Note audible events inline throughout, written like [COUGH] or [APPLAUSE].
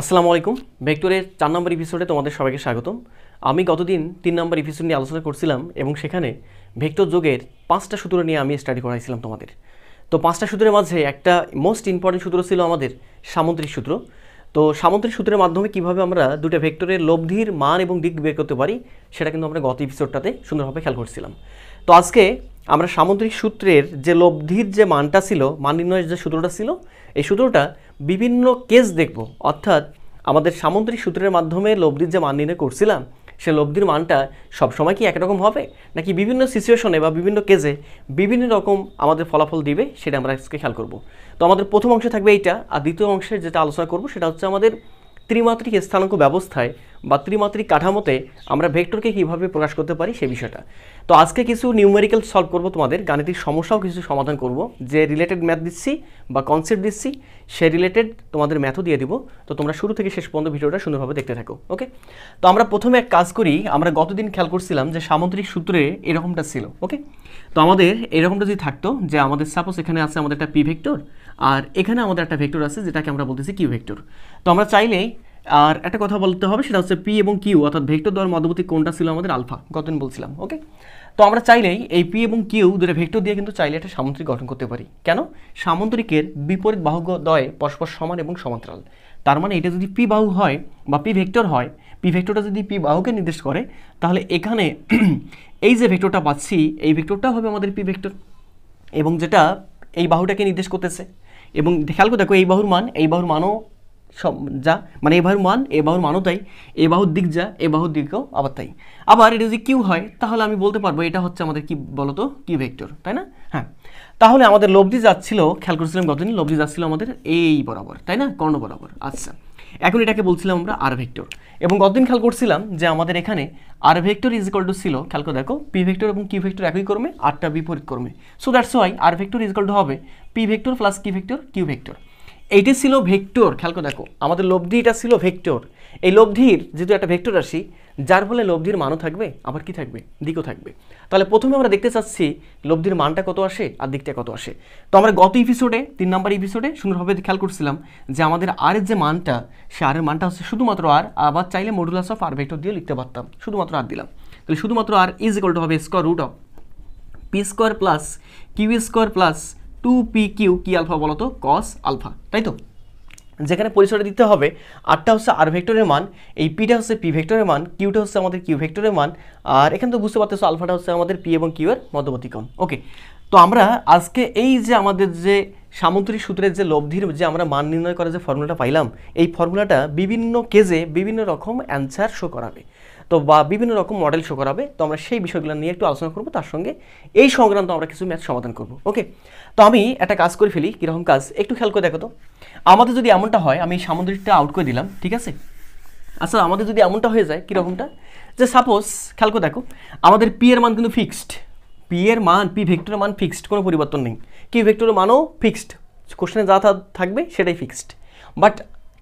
আসসালামু আলাইকুম ভেক্টরের চার নম্বর এপিসোডে তোমাদের সবাইকে স্বাগতম আমি গতদিন তিন নম্বর এপিসোড নিয়ে আলোচনা করছিলাম এবং সেখানে ভেক্টর যোগের পাঁচটা সূত্র নিয়ে আমি স্টাডি করাইছিলাম তোমাদের তো পাঁচটা সূত্রের মাঝে একটা মোস্ট ইম্পর্টেন্ট সূত্র ছিল আমাদের সামুদ্রিক সূত্র তো সামুদ্রিক সূত্রের মাধ্যমে কিভাবে আমরা দুটো ভেক্টরের লব্ধির মান এবং দিক বের করতে পারি সেটা কিন্তু আমরা গত এপিসোডটাতে সুন্দরভাবে খেয়াল করছিলাম তো আজকে আমরা সামুদ্রিক সূত্রের যে লব্ধির যে মানটা ছিল মান নির্ণয়ের যে সূত্রটা ছিল এই সূত্রটা বিভিন্ন কেস দেখব অর্থাৎ আমাদের সামুদ্রিক সূত্রের মাধ্যমে লব্ধির যে মান নির্ণয় করছিলাম সে লব্ধির মানটা সবসময় কি একরকম হবে নাকি বিভিন্ন সিচুয়েশনে বা বিভিন্ন কেজে বিভিন্ন রকম আমাদের ফলাফল দিবে সেটা আমরা আজকে খেয়াল করব তো আমাদের প্রথম অংশে থাকবে এইটা আর দ্বিতীয় অংশে যেটা আলোচনা করব সেটা হচ্ছে আমাদের ত্রিমাত্রিক স্থানাঙ্ক ব্যবস্থায় বা ত্রিমাত্রিক কাঠামোতে আমরা ভেক্টরকে কীভাবে প্রকাশ করতে পারি সে বিষয়টা তো আজকে কিছু নিউমেরিক্যাল সলভ করব তোমাদের গাণিতিক সমস্যাও কিছু সমাধান করব যে রিলেটেড ম্যাথ দিচ্ছি বা কনসেপ্ট দিচ্ছি সে রিলেটেড তোমাদের ম্যাথও দিয়ে দিব তো তোমরা শুরু থেকে শেষ পর্যন্ত ভিডিওটা সুন্দরভাবে দেখতে থাকো ওকে তো আমরা প্রথমে এক কাজ করি আমরা গতদিন খেয়াল করছিলাম যে সামুদ্রিক সূত্রে এরকমটা ছিল ওকে তো আমাদের এরকমটা যদি থাকতো যে আমাদের সাপোজ এখানে আছে আমাদের একটা পি ভেক্টর আর এখানে আমাদের একটা ভেক্টর আছে যেটাকে আমরা বলতেছি কিউ ভেক্টর তো আমরা চাইলেই আর একটা কথা বলতে হবে সেটা হচ্ছে পি এবং কিউ অর্থাৎ ভেক্টর দেওয়ার মধ্যবর্তী কোনটা ছিল আমাদের আলফা গতদিন বলছিলাম ওকে তো আমরা চাইলেই এই পি এবং কিউ দুটো ভেক্টর দিয়ে কিন্তু চাইলে একটা সামুদ্রিক গঠন করতে পারি কেন সামুদ্রিকের বিপরীত বাহু দয়ে পরস্পর সমান এবং সমান্তরাল তার মানে এটা যদি পি বাহু হয় বা পি ভেক্টর হয় পি ভেক্টরটা যদি পি বাহুকে নির্দেশ করে তাহলে এখানে [CLEARS THROAT] এই যে ভেক্টরটা পাচ্ছি এই ভেক্টরটা হবে আমাদের পি ভেক্টর এবং যেটা এই বাহুটাকে নির্দেশ করতেছে এবং খেয়াল করে দেখো এই বাহুর মান এই বাহুর মানও সব যা মানে এ বাহুর মান এ বাহুর মানও তাই এ বাহুর দিক যা এ বাহুর দিকও আবার তাই আবার এটা যদি কিউ হয় তাহলে আমি বলতে পারবো এটা হচ্ছে আমাদের কি বলতো কিউ ভেক্টর তাই না হ্যাঁ তাহলে আমাদের লব্ধি যাচ্ছিল খেয়াল করছিলাম গতদিন লব্ধি যাচ্ছিল আমাদের এই বরাবর তাই না কর্ণ বরাবর আচ্ছা এখন এটাকে বলছিলাম আমরা আর ভেক্টর এবং গতদিন খেয়াল করছিলাম যে আমাদের এখানে R vector is equal to ছিল খেয়াল করে দেখো পি ভেক্টর এবং কি ভেক্টর একই ক্রমে আটটা বিপরীত ক্রমে so that's why R vector is equal to হবে পি ভেক্টর প্লাস কি ভেক্টর কিউ ভেক্টর এইটা ছিল ভেক্টর খেয়াল করে দেখো আমাদের লব্ধিটা ছিল ভেক্টর এই লব্ধির যেহেতু একটা ভেক্টর রাশি যার ফলে লব্ধির মানও থাকবে আবার কি থাকবে দিকও থাকবে তাহলে প্রথমে আমরা দেখতে চাচ্ছি লব্ধির মানটা কত আসে আর দিকটা কত আসে তো আমরা গত এপিসোডে তিন নাম্বার এপিসোডে সুন্দরভাবে খেয়াল করছিলাম যে আমাদের আর এর যে মানটা সে আর এর মানটা হচ্ছে শুধুমাত্র আর আবার চাইলে মডুলাস অফ আর ভেক্টর দিয়ে লিখতে পারতাম শুধুমাত্র আর দিলাম তাহলে শুধুমাত্র আর ইজ ইকল টু হবে square root of P square plus Q square plus two P Q কী আলফা বলো তো কস আলফা তাই তো যেখানে পরিসরে দিতে হবে আটটা হচ্ছে আর ভেক্টরের মান এই পিটা হচ্ছে পি ভেক্টরের মান কিউটা হচ্ছে আমাদের কিউ ভেক্টরের মান আর এখানে তো বুঝতে পারতেছো আলফাটা হচ্ছে আমাদের পি এবং কিউ এর মধ্যবর্তী ওকে তো আমরা আজকে এই যে আমাদের যে সামুদ্রিক সূত্রের যে লব্ধির যে আমরা মান নির্ণয় করার যে ফর্মুলাটা পাইলাম এই ফর্মুলাটা বিভিন্ন কেজে বিভিন্ন রকম অ্যান্সার শো করাবে তো বা বিভিন্ন রকম মডেল শো করাবে তো আমরা সেই বিষয়গুলো নিয়ে একটু আলোচনা করবো তার সঙ্গে এই সংক্রান্ত আমরা কিছু ম্যাথ সমাধান করব ওকে তো আমি একটা কাজ করে ফেলি কীরকম কাজ একটু খেয়াল করে দেখো তো আমাদের যদি এমনটা হয় আমি সামুদ্রিকটা আউট করে দিলাম ঠিক আছে আচ্ছা আমাদের যদি এমনটা হয়ে যায় কীরকমটা যে সাপোজ খেয়াল করে দেখো আমাদের পি এর মান কিন্তু ফিক্সড পি এর মান পি ভেক্টরের মান ফিক্সড কোনো পরিবর্তন নেই কি ভেক্টরের মানও ফিক্সড কোশ্চেনে যা থাকবে সেটাই ফিক্সড বাট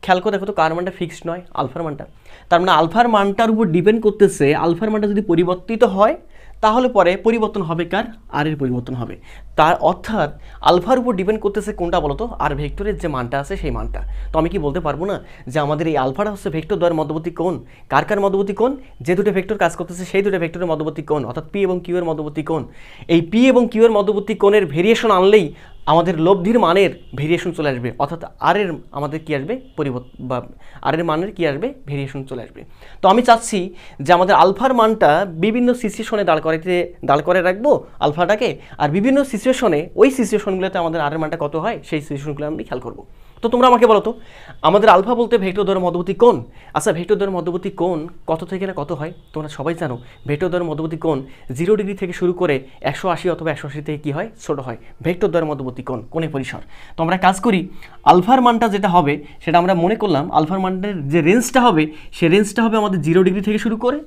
খেয়াল করে দেখো তো কার মানটা ফিক্সড নয় আলফার মানটা তার মানে আলফার মানটার উপর ডিপেন্ড করতেছে আলফার মানটা যদি পরিবর্তিত হয় তাহলে পরে পরিবর্তন হবে কার আর এর পরিবর্তন হবে তার অর্থাৎ আলফার উপর ডিপেন্ড করতেছে কোনটা বলতো আর ভেক্টরের যে মানটা আছে সেই মানটা তো আমি কি বলতে পারবো না যে আমাদের এই আলফাটা হচ্ছে ভেক্টর দ্বয়ের মধ্যবর্তী কোন কার কার মধ্যবর্তী কোন যে দুটো ভেক্টর কাজ করতেছে সেই দুটো ভেক্টরের মধ্যবর্তী কোন অর্থাৎ পি এবং কিউ এর মধ্যবর্তী কোন এই পি এবং কিউ এর মধ্যবর্তী কোনের ভেরিয়েশন আনলেই আমাদের লব্ধির মানের ভেরিয়েশন চলে আসবে অর্থাৎ আরের আমাদের কি আসবে পরিবর্তন বা আর এর মানের কি আসবে ভেরিয়েশন চলে আসবে তো আমি চাচ্ছি যে আমাদের আলফার মানটা বিভিন্ন সিচুয়েশনে দাঁড় করাইতে দাঁড় করে রাখবো আলফাটাকে আর বিভিন্ন সিচুয়েশনে ওই সিচুয়েশনগুলোতে আমাদের আর এর মানটা কত হয় সেই সিচুয়েশনগুলো আমি খেয়াল করবো তো তোমরা আমাকে বলো তো আমাদের আলফা বলতে ভেক্টর দ্বয়ের মধ্যবর্তী কোণ আচ্ছা ভেক্টর দ্বয়ের মধ্যবর্তী কোণ কত থেকে না কত হয় তোমরা সবাই জানো ভেক্টর দ্বয়ের মধ্যবর্তী কোণ জিরো ডিগ্রি থেকে শুরু করে একশো আশি অথবা একশো আশি থেকে কী হয় ছোটো হয় ভেক্টর দ্বয়ের মধ্যবর্তী কোণ কোণে পরিসর তো আমরা কাজ করি আলফার মানটা যেটা হবে সেটা আমরা মনে করলাম আলফার মানটার যে রেঞ্জটা হবে সে রেঞ্জটা হবে আমাদের জিরো ডিগ্রি থেকে শুরু করে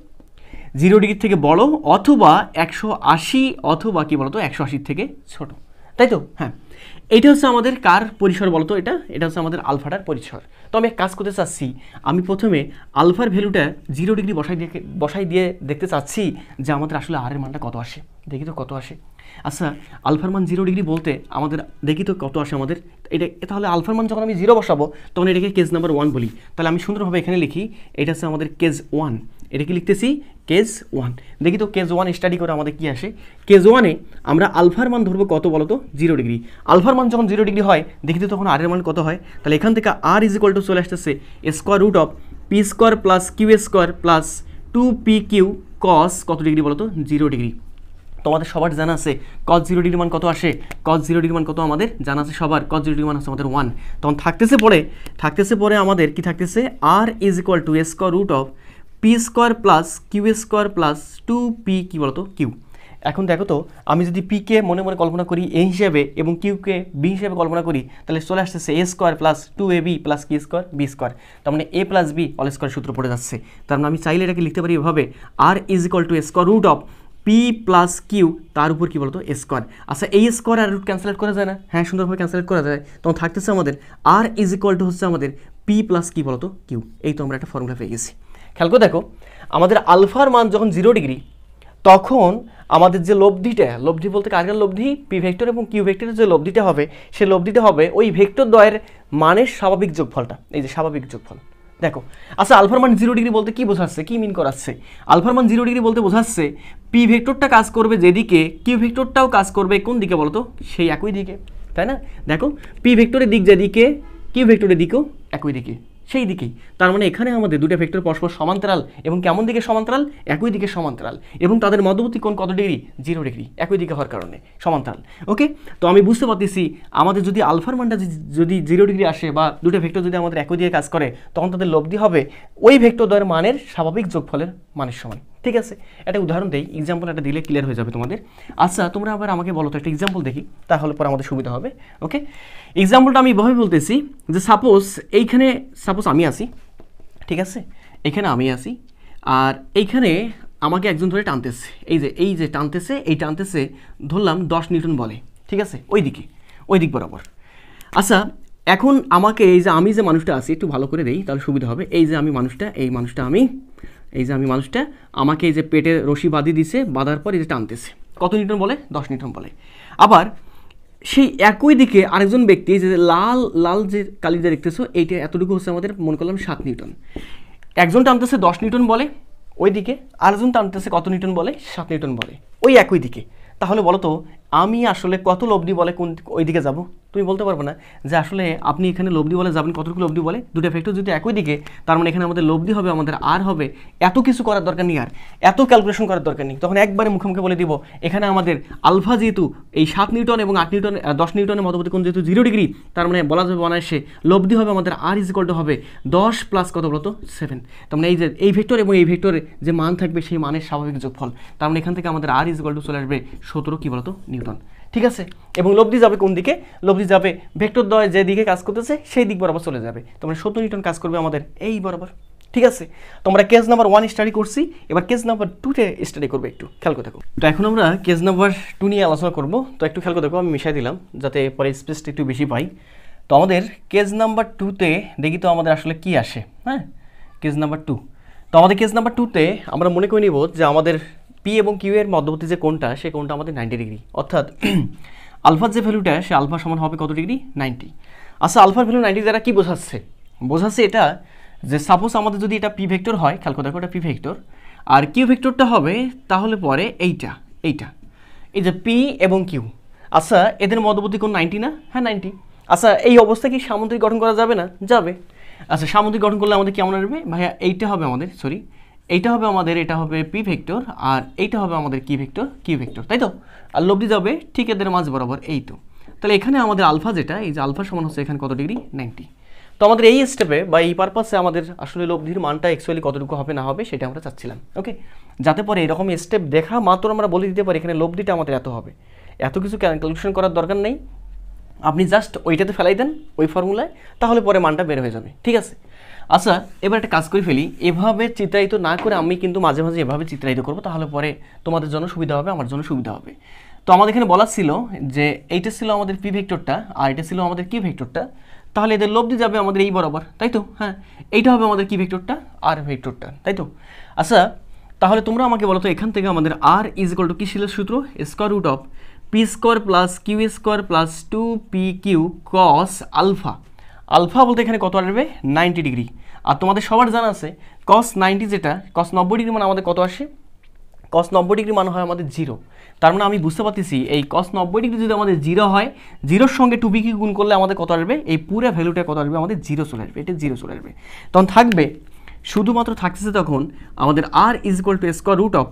জিরো ডিগ্রি থেকে বড় অথবা একশো আশি অথবা কী বলতো একশো আশির থেকে ছোট তাই তো হ্যাঁ এটা হচ্ছে আমাদের কার পরিসর বলতো এটা এটা হচ্ছে আমাদের আলফাটার পরিসর তো আমি এক কাজ করতে চাচ্ছি আমি প্রথমে আলফার ভ্যালুটা জিরো ডিগ্রি বসাই দিয়ে বসাই দিয়ে দেখতে চাচ্ছি যে আমাদের আসলে আরের মানটা কত আসে দেখি তো কত আসে আচ্ছা আলফার মান জিরো ডিগ্রি বলতে আমাদের দেখি তো কত আসে আমাদের এটা তাহলে আলফার মান যখন আমি জিরো বসাবো তখন এটাকে কেজ নাম্বার ওয়ান বলি তাহলে আমি সুন্দরভাবে এখানে লিখি এটা হচ্ছে আমাদের কেজ ওয়ান এটা কি লিখতেছি কেস ওয়ান দেখি তো কেস ওয়ান স্টাডি করে আমাদের কি আসে কেস ওয়ানে আমরা আলফার মান ধরবো কত বলতো জিরো ডিগ্রি আলফার মান যখন জিরো ডিগ্রি হয় দেখি তো তখন আরের মান কত হয় তাহলে এখান থেকে আর ইজ ইকুয়াল টু চলে আসতেছে square root of P square plus Q square plus two P Q cos কত ডিগ্রি বলতো জিরো ডিগ্রি তোমাদের সবার জানা আছে কজ জিরো ডিগ্রি মান কত আসে কজ জিরো ডিগ্রি মান কত আমাদের জানা আছে সবার কজ জিরো ডিগ্রি মান আছে আমাদের ওয়ান তখন থাকতেছে পরে থাকতেছে পরে আমাদের কি থাকতেছে R is equal to square root of P square plus Q square plus two P কী বলতো কিউ এখন দেখো তো আমি যদি পিকে মনে মনে কল্পনা করি এ হিসেবে এবং কিউকে বি হিসেবে কল্পনা করি তাহলে চলে আসতেছে A square plus two A B plus কি স্কোয়ার বি স্কোয়ার তার মানে A plus B all square সূত্র পড়ে যাচ্ছে তার মানে আমি চাইলে এটাকে লিখতে পারি এভাবে R is equal to square root of P plus Q তার উপর কী বলতো স্কোয়ার আচ্ছা এই স্কোয়ার আর রুট ক্যান্সেলেট করা যায় না হ্যাঁ সুন্দরভাবে ক্যান্সেলেট করা যায় তখন থাকতেছে আমাদের আর ইজ ইকুয়াল টু হচ্ছে আমাদের পি প্লাস কি বলতো কিউ এই তো আমরা একটা ফর্মুলা পেয়ে গেছি খেয়াল করে দেখো আমাদের আলফার মান যখন জিরো ডিগ্রি তখন আমাদের যে লব্ধিটা লব্ধি বলতে কার লব্ধি পি ভেক্টর এবং কিউ ভেক্টরের যে লব্ধিটা হবে সে লব্ধিটা হবে ওই ভেক্টর দ্বয়ের মানের স্বাভাবিক যোগফলটা এই যে স্বাভাবিক যোগফল দেখো আচ্ছা আলফার মান জিরো ডিগ্রি বলতে কি বোঝাচ্ছে কি মিন করাচ্ছে আলফার মান জিরো ডিগ্রি বলতে বোঝাচ্ছে পি ভেক্টরটা কাজ করবে যেদিকে কিউ ভেক্টরটাও কাজ করবে কোন দিকে বলতো সেই একই দিকে তাই না দেখো পি ভেক্টরের দিক যেদিকে কিউ ভেক্টরের দিকেও একই দিকে সেই দিকেই তার মানে এখানে আমাদের দুটো ভেক্টর পরস্পর সমান্তরাল এবং কেমন দিকে সমান্তরাল একই দিকে সমান্তরাল এবং তাদের মধ্যবর্তী কোন কত ডিগ্রি জিরো ডিগ্রি একই দিকে হওয়ার কারণে সমান্তরাল ওকে তো আমি বুঝতে পারতেছি আমাদের যদি আলফার মানটা যদি জিরো ডিগ্রি আসে বা দুটো ভেক্টর যদি আমাদের একই দিকে কাজ করে তখন তাদের লব্ধি হবে ওই ভেক্টর দ্বয়ের মানের স্বাভাবিক যোগফলের মানের সমান ঠিক আছে একটা উদাহরণ দেই এক্সাম্পল একটা দিলে ক্লিয়ার হয়ে যাবে তোমাদের আচ্ছা তোমরা আবার আমাকে বলো তো একটা এক্সাম্পল দেখি তাহলে পরে আমাদের সুবিধা হবে ওকে এক্সাম্পলটা আমি এভাবে বলতেছি যে সাপোজ এইখানে সাপোজ আমি আসি ঠিক আছে এখানে আমি আসি আর এইখানে আমাকে একজন ধরে টানতেছে এই যে এই যে টানতেছে এই টানতেছে ধরলাম দশ নিউটন বলে ঠিক আছে ওই দিকে ওই দিক বরাবর আচ্ছা এখন আমাকে এই যে আমি যে মানুষটা আছি একটু ভালো করে দেই তাহলে সুবিধা হবে এই যে আমি মানুষটা এই মানুষটা আমি এই যে আমি মানুষটা আমাকে এই যে পেটে রশি বাঁধি দিছে বাঁধার পর এই যে টানতেছে কত নিউটন বলে দশ নিউটন বলে আবার সেই একই দিকে আরেকজন ব্যক্তি যে লাল লাল যে কালি যে দেখতেছো এইটা এতটুকু হচ্ছে আমাদের মনে করলাম সাত নিউটন একজন টানতেছে দশ নিউটন বলে ওই দিকে আরেকজন টানতেছে কত নিউটন বলে সাত নিউটন বলে ওই একই দিকে তাহলে বলো তো আমি আসলে কত লব্ধি বলে কোন ওইদিকে যাব তুমি বলতে পারবো না যে আসলে আপনি এখানে লব্ধি বলে যাবেন কতটুকু লব্ধি বলে দুটো ফ্যাক্টর যদি একই দিকে তার মানে এখানে আমাদের লব্ধি হবে আমাদের আর হবে এত কিছু করার দরকার নেই আর এত ক্যালকুলেশন করার দরকার নেই তখন একবারে মুখে মুখে বলে দিব এখানে আমাদের আলফা যেহেতু এই সাত নিউটন এবং আট নিউটন দশ নিউটনের মতো কোন যেহেতু জিরো ডিগ্রি তার মানে বলা যাবে অনায়াসে লব্ধি হবে আমাদের আর ইজিকল টু হবে দশ প্লাস কত বলতো সেভেন তার মানে এই যে এই ভেক্টর এবং এই ভেক্টরের যে মান থাকবে সেই মানের স্বাভাবিক যোগফল তার মানে এখান থেকে আমাদের আর ইজিকল টু চলে আসবে সতেরো কী বলতো নিউটন নিউটন ঠিক আছে এবং লব্ধি যাবে কোন দিকে লব্ধি যাবে ভেক্টর দ্বয় যে দিকে কাজ করতেছে সেই দিক বরাবর চলে যাবে তোমরা সত্য নিউটন কাজ করবে আমাদের এই বরাবর ঠিক আছে তোমরা কেস নাম্বার ওয়ান স্টাডি করছি এবার কেস নাম্বার টুতে স্টাডি করবে একটু খেয়াল করে থাকো তো এখন আমরা কেস নাম্বার টু নিয়ে আলোচনা করবো তো একটু খেয়াল করে থাকো আমি মিশাই দিলাম যাতে পরে স্পেসটা একটু বেশি পাই তো আমাদের কেস নাম্বার টুতে দেখি তো আমাদের আসলে কি আসে হ্যাঁ কেস নাম্বার টু তো আমাদের কেস নাম্বার টুতে আমরা মনে করে নিব যে আমাদের পি এবং কিউ এর মধ্যবর্তী যে কোনটা সে কোনটা আমাদের নাইনটি ডিগ্রি অর্থাৎ [CLEARS THROAT] আলফার যে ভ্যালুটা সে আলফা সমান হবে কত ডিগ্রি নাইনটি আচ্ছা আলফার ভ্যালু নাইনটি দ্বারা কী বোঝাচ্ছে বোঝাচ্ছে এটা যে সাপোজ আমাদের যদি এটা পি ভেক্টর হয় খেয়াল করে দেখো এটা পি ভেক্টর আর কিউ ভেক্টরটা হবে তাহলে পরে এইটা এইটা এই যে পি এবং কিউ আচ্ছা এদের মধ্যবর্তী কোন নাইনটি না হ্যাঁ নাইনটি আচ্ছা এই অবস্থা কি সামুদ্রিক গঠন করা যাবে না যাবে আচ্ছা সামুদ্রিক গঠন করলে আমাদের কেমন আসবে ভাইয়া এইটা হবে আমাদের সরি এইটা হবে আমাদের এটা হবে পি ভেক্টর আর এইটা হবে আমাদের কি ভেক্টর কি ভেক্টর তাই তো আর লব্ধি যাবে ঠিক এদের মাঝ বরাবর এই তো তাহলে এখানে আমাদের আলফা যেটা এই যে আলফা সমান হচ্ছে এখানে কত ডিগ্রি নাইনটি তো আমাদের এই স্টেপে বা এই পারপাসে আমাদের আসলে লব্ধির মানটা অ্যাকচুয়ালি কতটুকু হবে না হবে সেটা আমরা চাচ্ছিলাম ওকে যাতে পরে এরকম স্টেপ দেখা মাত্র আমরা বলে দিতে পারি এখানে লব্ধিটা আমাদের এত হবে এত কিছু ক্যালকুলেশন করার দরকার নেই আপনি জাস্ট ওইটাতে ফেলাই দেন ওই ফর্মুলায় তাহলে পরে মানটা বের হয়ে যাবে ঠিক আছে আচ্ছা এবার একটা কাজ করে ফেলি এভাবে চিত্রায়িত না করে আমি কিন্তু মাঝে মাঝে এভাবে চিত্রায়িত করব তাহলে পরে তোমাদের জন্য সুবিধা হবে আমার জন্য সুবিধা হবে তো আমাদের এখানে বলা ছিল যে এইটা ছিল আমাদের পি ভেক্টরটা আর এটা ছিল আমাদের কি ভেক্টরটা তাহলে এদের লব্ধি যাবে আমাদের এই বরাবর তাই তো হ্যাঁ এইটা হবে আমাদের কি ভেক্টরটা আর ভেক্টরটা তাই তো আচ্ছা তাহলে তোমরা আমাকে বলো তো এখান থেকে আমাদের আর ইজ ইকাল টু কী ছিল সূত্র square root of P square plus Q square plus two P Q cos alpha alpha বলতে এখানে কত আসবে নাইনটি ডিগ্রি আর তোমাদের সবার জানা আছে কস নাইনটি যেটা কস নব্বই ডিগ্রি মানে আমাদের কত আসে কস নব্বই ডিগ্রি মানে হয় আমাদের জিরো তার মানে আমি বুঝতে পারতেছি এই কস নব্বই ডিগ্রি যদি আমাদের জিরো হয় জিরোর সঙ্গে টু বিকে গুণ করলে আমাদের কত আসবে এই পুরো ভ্যালুটা কত আসবে আমাদের জিরো চলে আসবে এটা জিরো চলে আসবে তখন থাকবে শুধুমাত্র থাকতেছে তখন আমাদের R is equal to square root of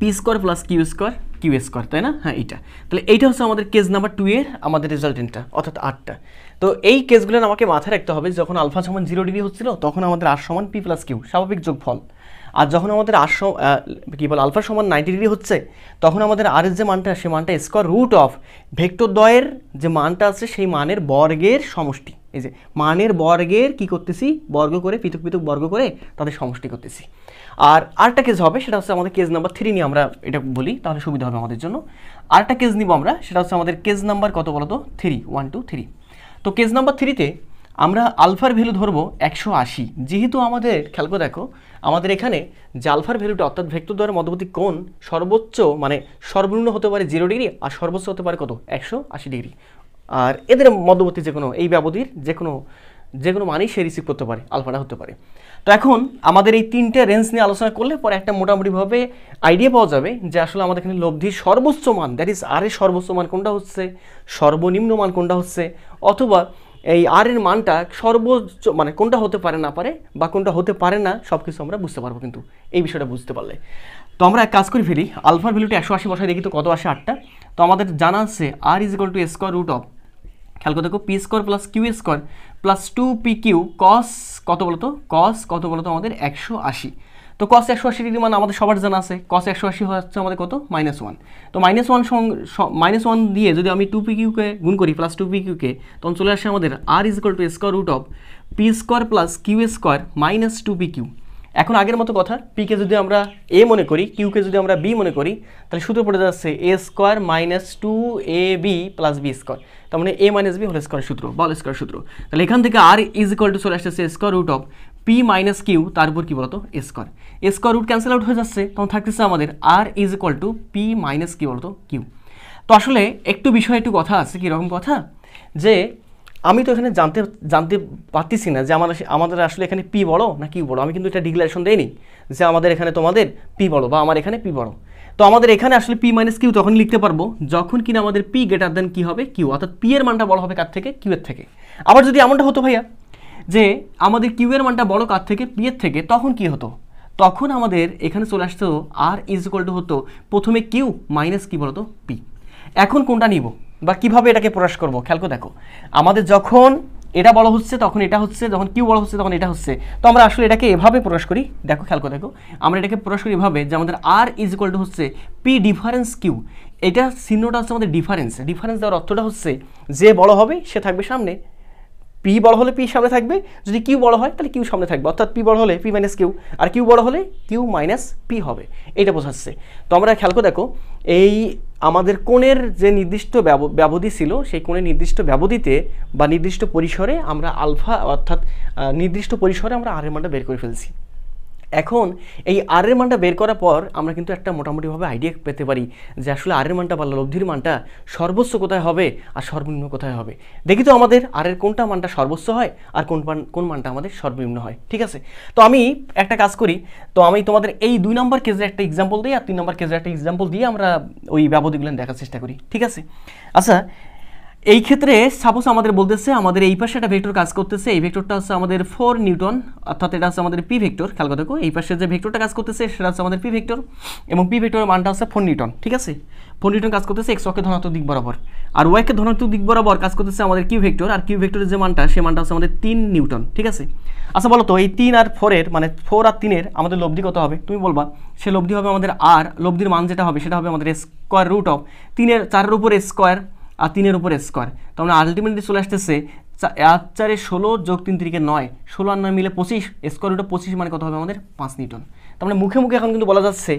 P square plus Q square Q S square তাই না হ্যাঁ এইটা তাহলে এইটা হচ্ছে আমাদের কেস নাম্বার টু এর আমাদের রেজাল্টেন্টটা অর্থাৎ আটটা তো এই কেসগুলো আমাকে মাথায় রাখতে হবে যখন আলফা সমান জিরো ডিগ্রি হচ্ছিল তখন আমাদের আর সমান পি প্লাস কিউ স্বাভাবিক যোগফল আর যখন আমাদের আর কী বল আলফা সমান নাইনটি ডিগ্রি হচ্ছে তখন আমাদের আর যে মানটা সে মানটা স্কোয়ার রুট অফ ভেক্টর দয়ের যে মানটা আছে সেই মানের বর্গের সমষ্টি এই যে মানের বর্গের কি করতেছি বর্গ করে পৃথক পৃথক বর্গ করে তাদের সমষ্টি করতেছি আর আরেকটা কেস হবে সেটা হচ্ছে আমাদের কেস নাম্বার থ্রি নিয়ে আমরা এটা বলি তাহলে সুবিধা হবে আমাদের জন্য একটা কেস নিব আমরা সেটা হচ্ছে আমাদের কেস নাম্বার কত বলো তো থ্রি ওয়ান টু থ্রি তো কেস নাম্বার থ্রিতে আমরা আলফার ভ্যালু ধরবো একশো আশি যেহেতু আমাদের খেয়াল করে দেখো আমাদের এখানে যে আলফার ভ্যালুটা অর্থাৎ ভেক্টর দ্বারা মধ্যবর্তী কোণ সর্বোচ্চ মানে সর্বনিম্ন হতে পারে জিরো ডিগ্রি আর সর্বোচ্চ হতে পারে কত একশো আশি ডিগ্রি আর এদের মধ্যবর্তী যে কোনো এই ব্যবধির যে কোনো যে কোনো মানেই সে রিসিভ করতে পারে আলফাটা হতে পারে তো এখন আমাদের এই তিনটে রেঞ্জ নিয়ে আলোচনা করলে পরে একটা মোটামুটিভাবে আইডিয়া পাওয়া যাবে যে আসলে আমাদের এখানে লব্ধির সর্বোচ্চ মান দ্যাট ইজ আর এর সর্বোচ্চ মান কোনটা হচ্ছে সর্বনিম্ন মান কোনটা হচ্ছে অথবা এই আর এর মানটা সর্বোচ্চ মানে কোনটা হতে পারে না পারে বা কোনটা হতে পারে না সব কিছু আমরা বুঝতে পারবো কিন্তু এই বিষয়টা বুঝতে পারলে তো আমরা এক কাজ করি ফেলি আলফার ভ্যালুটা একশো আশি বসায় দেখি তো কত আসে আটটা তো আমাদের জানা আছে R is equal to square root of খেয়াল করে দেখো P square plus Q square plus two P Q cos কত বলতো কস কত বলতো আমাদের একশো আশি তো কস একশো আশি ডিগ্রি মান আমাদের সবার জানা আছে কস একশো আশি হচ্ছে আমাদের কত মাইনাস ওয়ান তো মাইনাস ওয়ান সং মাইনাস ওয়ান দিয়ে যদি আমি টু পি কিউকে গুণ করি প্লাস টু পি কিউকে তখন চলে আসে আমাদের R is equal to square root of P square plus Q square minus two P Q এখন আগের মতো কথা পিকে যদি আমরা এ মনে করি কিউকে যদি আমরা বি মনে করি তাহলে সূত্র পড়ে যাচ্ছে A square minus two A B plus B square তার মানে এ মাইনাস বি হল স্কোয়ার সূত্র বল স্কোয়ার সূত্র তাহলে এখান থেকে আর ইজ ইকুয়াল টু চলে আসতেছে square root of P minus Q তার উপর কী বলতো square square root cancel out হয়ে যাচ্ছে তখন থাকতেছে আমাদের R is equal to P minus Q বলতো কিউ তো আসলে একটু বিষয়ে একটু কথা আছে কীরকম কথা যে আমি তো এখানে জানতে জানতে পারতেছি না যে আমার আমাদের আসলে এখানে পি বড় না কি বড়ো আমি কিন্তু এটা ডিক্লারেশন দেয়নি যে আমাদের এখানে তোমাদের পি বড় বা আমার এখানে পি বড়ো তো আমাদের এখানে আসলে পি মাইনাস কিউ তখন লিখতে পারবো যখন কিনা আমাদের পি গ্রেটার দেন কী হবে কিউ অর্থাৎ পি এর মানটা বড়ো হবে কার থেকে কিউ এর থেকে আবার যদি এমনটা হতো ভাইয়া যে আমাদের কিউ এর মানটা বড়ো কার থেকে পি এর থেকে তখন কি হতো তখন আমাদের এখানে চলে আসতো আর ইজ ইকুয়াল টু হতো প্রথমে কিউ মাইনাস কি বলতো পি এখন কোনটা নিব বা কিভাবে এটাকে প্রকাশ করব খেয়াল দেখো আমাদের যখন এটা বড় হচ্ছে তখন এটা হচ্ছে যখন কিউ বড় হচ্ছে তখন এটা হচ্ছে তো আমরা আসলে এটাকে এভাবে প্রকাশ করি দেখো খেয়াল দেখো আমরা এটাকে প্রকাশ করি এভাবে যে আমাদের আর ইজ ইকুয়াল টু হচ্ছে পি ডিফারেন্স কিউ এটা চিহ্নটা হচ্ছে আমাদের ডিফারেন্স ডিফারেন্স দেওয়ার অর্থটা হচ্ছে যে বড় হবে সে থাকবে সামনে পি বড় হলে পি সামনে থাকবে যদি কিউ বড় হয় তাহলে কিউ সামনে থাকবে অর্থাৎ পি বড় হলে পি মাইনাস কিউ আর কিউ বড় হলে কিউ মাইনাস পি হবে এটা বোঝাচ্ছে তো আমরা খেয়াল করে দেখো এই আমাদের কোণের যে নির্দিষ্ট ব্যবধি ছিল সেই কোণের নির্দিষ্ট ব্যবধিতে বা নির্দিষ্ট পরিসরে আমরা আলফা অর্থাৎ নির্দিষ্ট পরিসরে আমরা আর মানটা বের করে ফেলছি এখন এই আরের মানটা বের করার পর আমরা কিন্তু একটা মোটামুটিভাবে আইডিয়া পেতে পারি যে আসলে আর এর মানটা বা লব্ধির মানটা সর্বোচ্চ কোথায় হবে আর সর্বনিম্ন কোথায় হবে দেখি তো আমাদের আরের কোনটা মানটা সর্বোচ্চ হয় আর কোন কোন মানটা আমাদের সর্বনিম্ন হয় ঠিক আছে তো আমি একটা কাজ করি তো আমি তোমাদের এই দুই নম্বর কেজের একটা এক্সাম্পল দিই আর তিন নম্বর কেজের একটা এক্সাম্পল দিয়ে আমরা ওই ব্যবধিগুলো দেখার চেষ্টা করি ঠিক আছে আচ্ছা এই ক্ষেত্রে সাপোজ আমাদের বলতেছে আমাদের এই পাশে একটা ভেক্টর কাজ করতেছে এই ভেক্টরটা হচ্ছে আমাদের ফোর নিউটন অর্থাৎ এটা হচ্ছে আমাদের পি ভেক্টর খেয়াল কথা এই পাশে যে ভেক্টরটা কাজ করতেছে সেটা হচ্ছে আমাদের পি ভেক্টর এবং পি ভেক্টরের মানটা হচ্ছে ফোর নিউটন ঠিক আছে ফোর নিউটন কাজ করতেছে এক্স ওকে ধনাত্মক দিক বরাবর আর ওয়াইকে ধনাত্মক দিক বরাবর কাজ করতেছে আমাদের কিউ ভেক্টর আর কিউ ভেক্টরের যে মানটা সে মানটা হচ্ছে আমাদের তিন নিউটন ঠিক আছে আচ্ছা বলতো এই তিন আর ফোরের মানে ফোর আর তিনের আমাদের লব্ধি কত হবে তুমি বলবা সে লব্ধি হবে আমাদের আর লব্ধির মান যেটা হবে সেটা হবে আমাদের স্কোয়ার রুট অফ তিনের চারের উপরে স্কোয়ার আর তিনের উপরে স্কোয়ার তো আমরা আলটিমেটলি চলে আসতেছে এক চারে ষোলো যোগ তিন তিরিকে নয় ষোলো আর নয় মিলে পঁচিশ স্কোয়ার রুটে পঁচিশ মানে কত হবে আমাদের পাঁচ নিউটন তো আমরা মুখে মুখে এখন কিন্তু বলা যাচ্ছে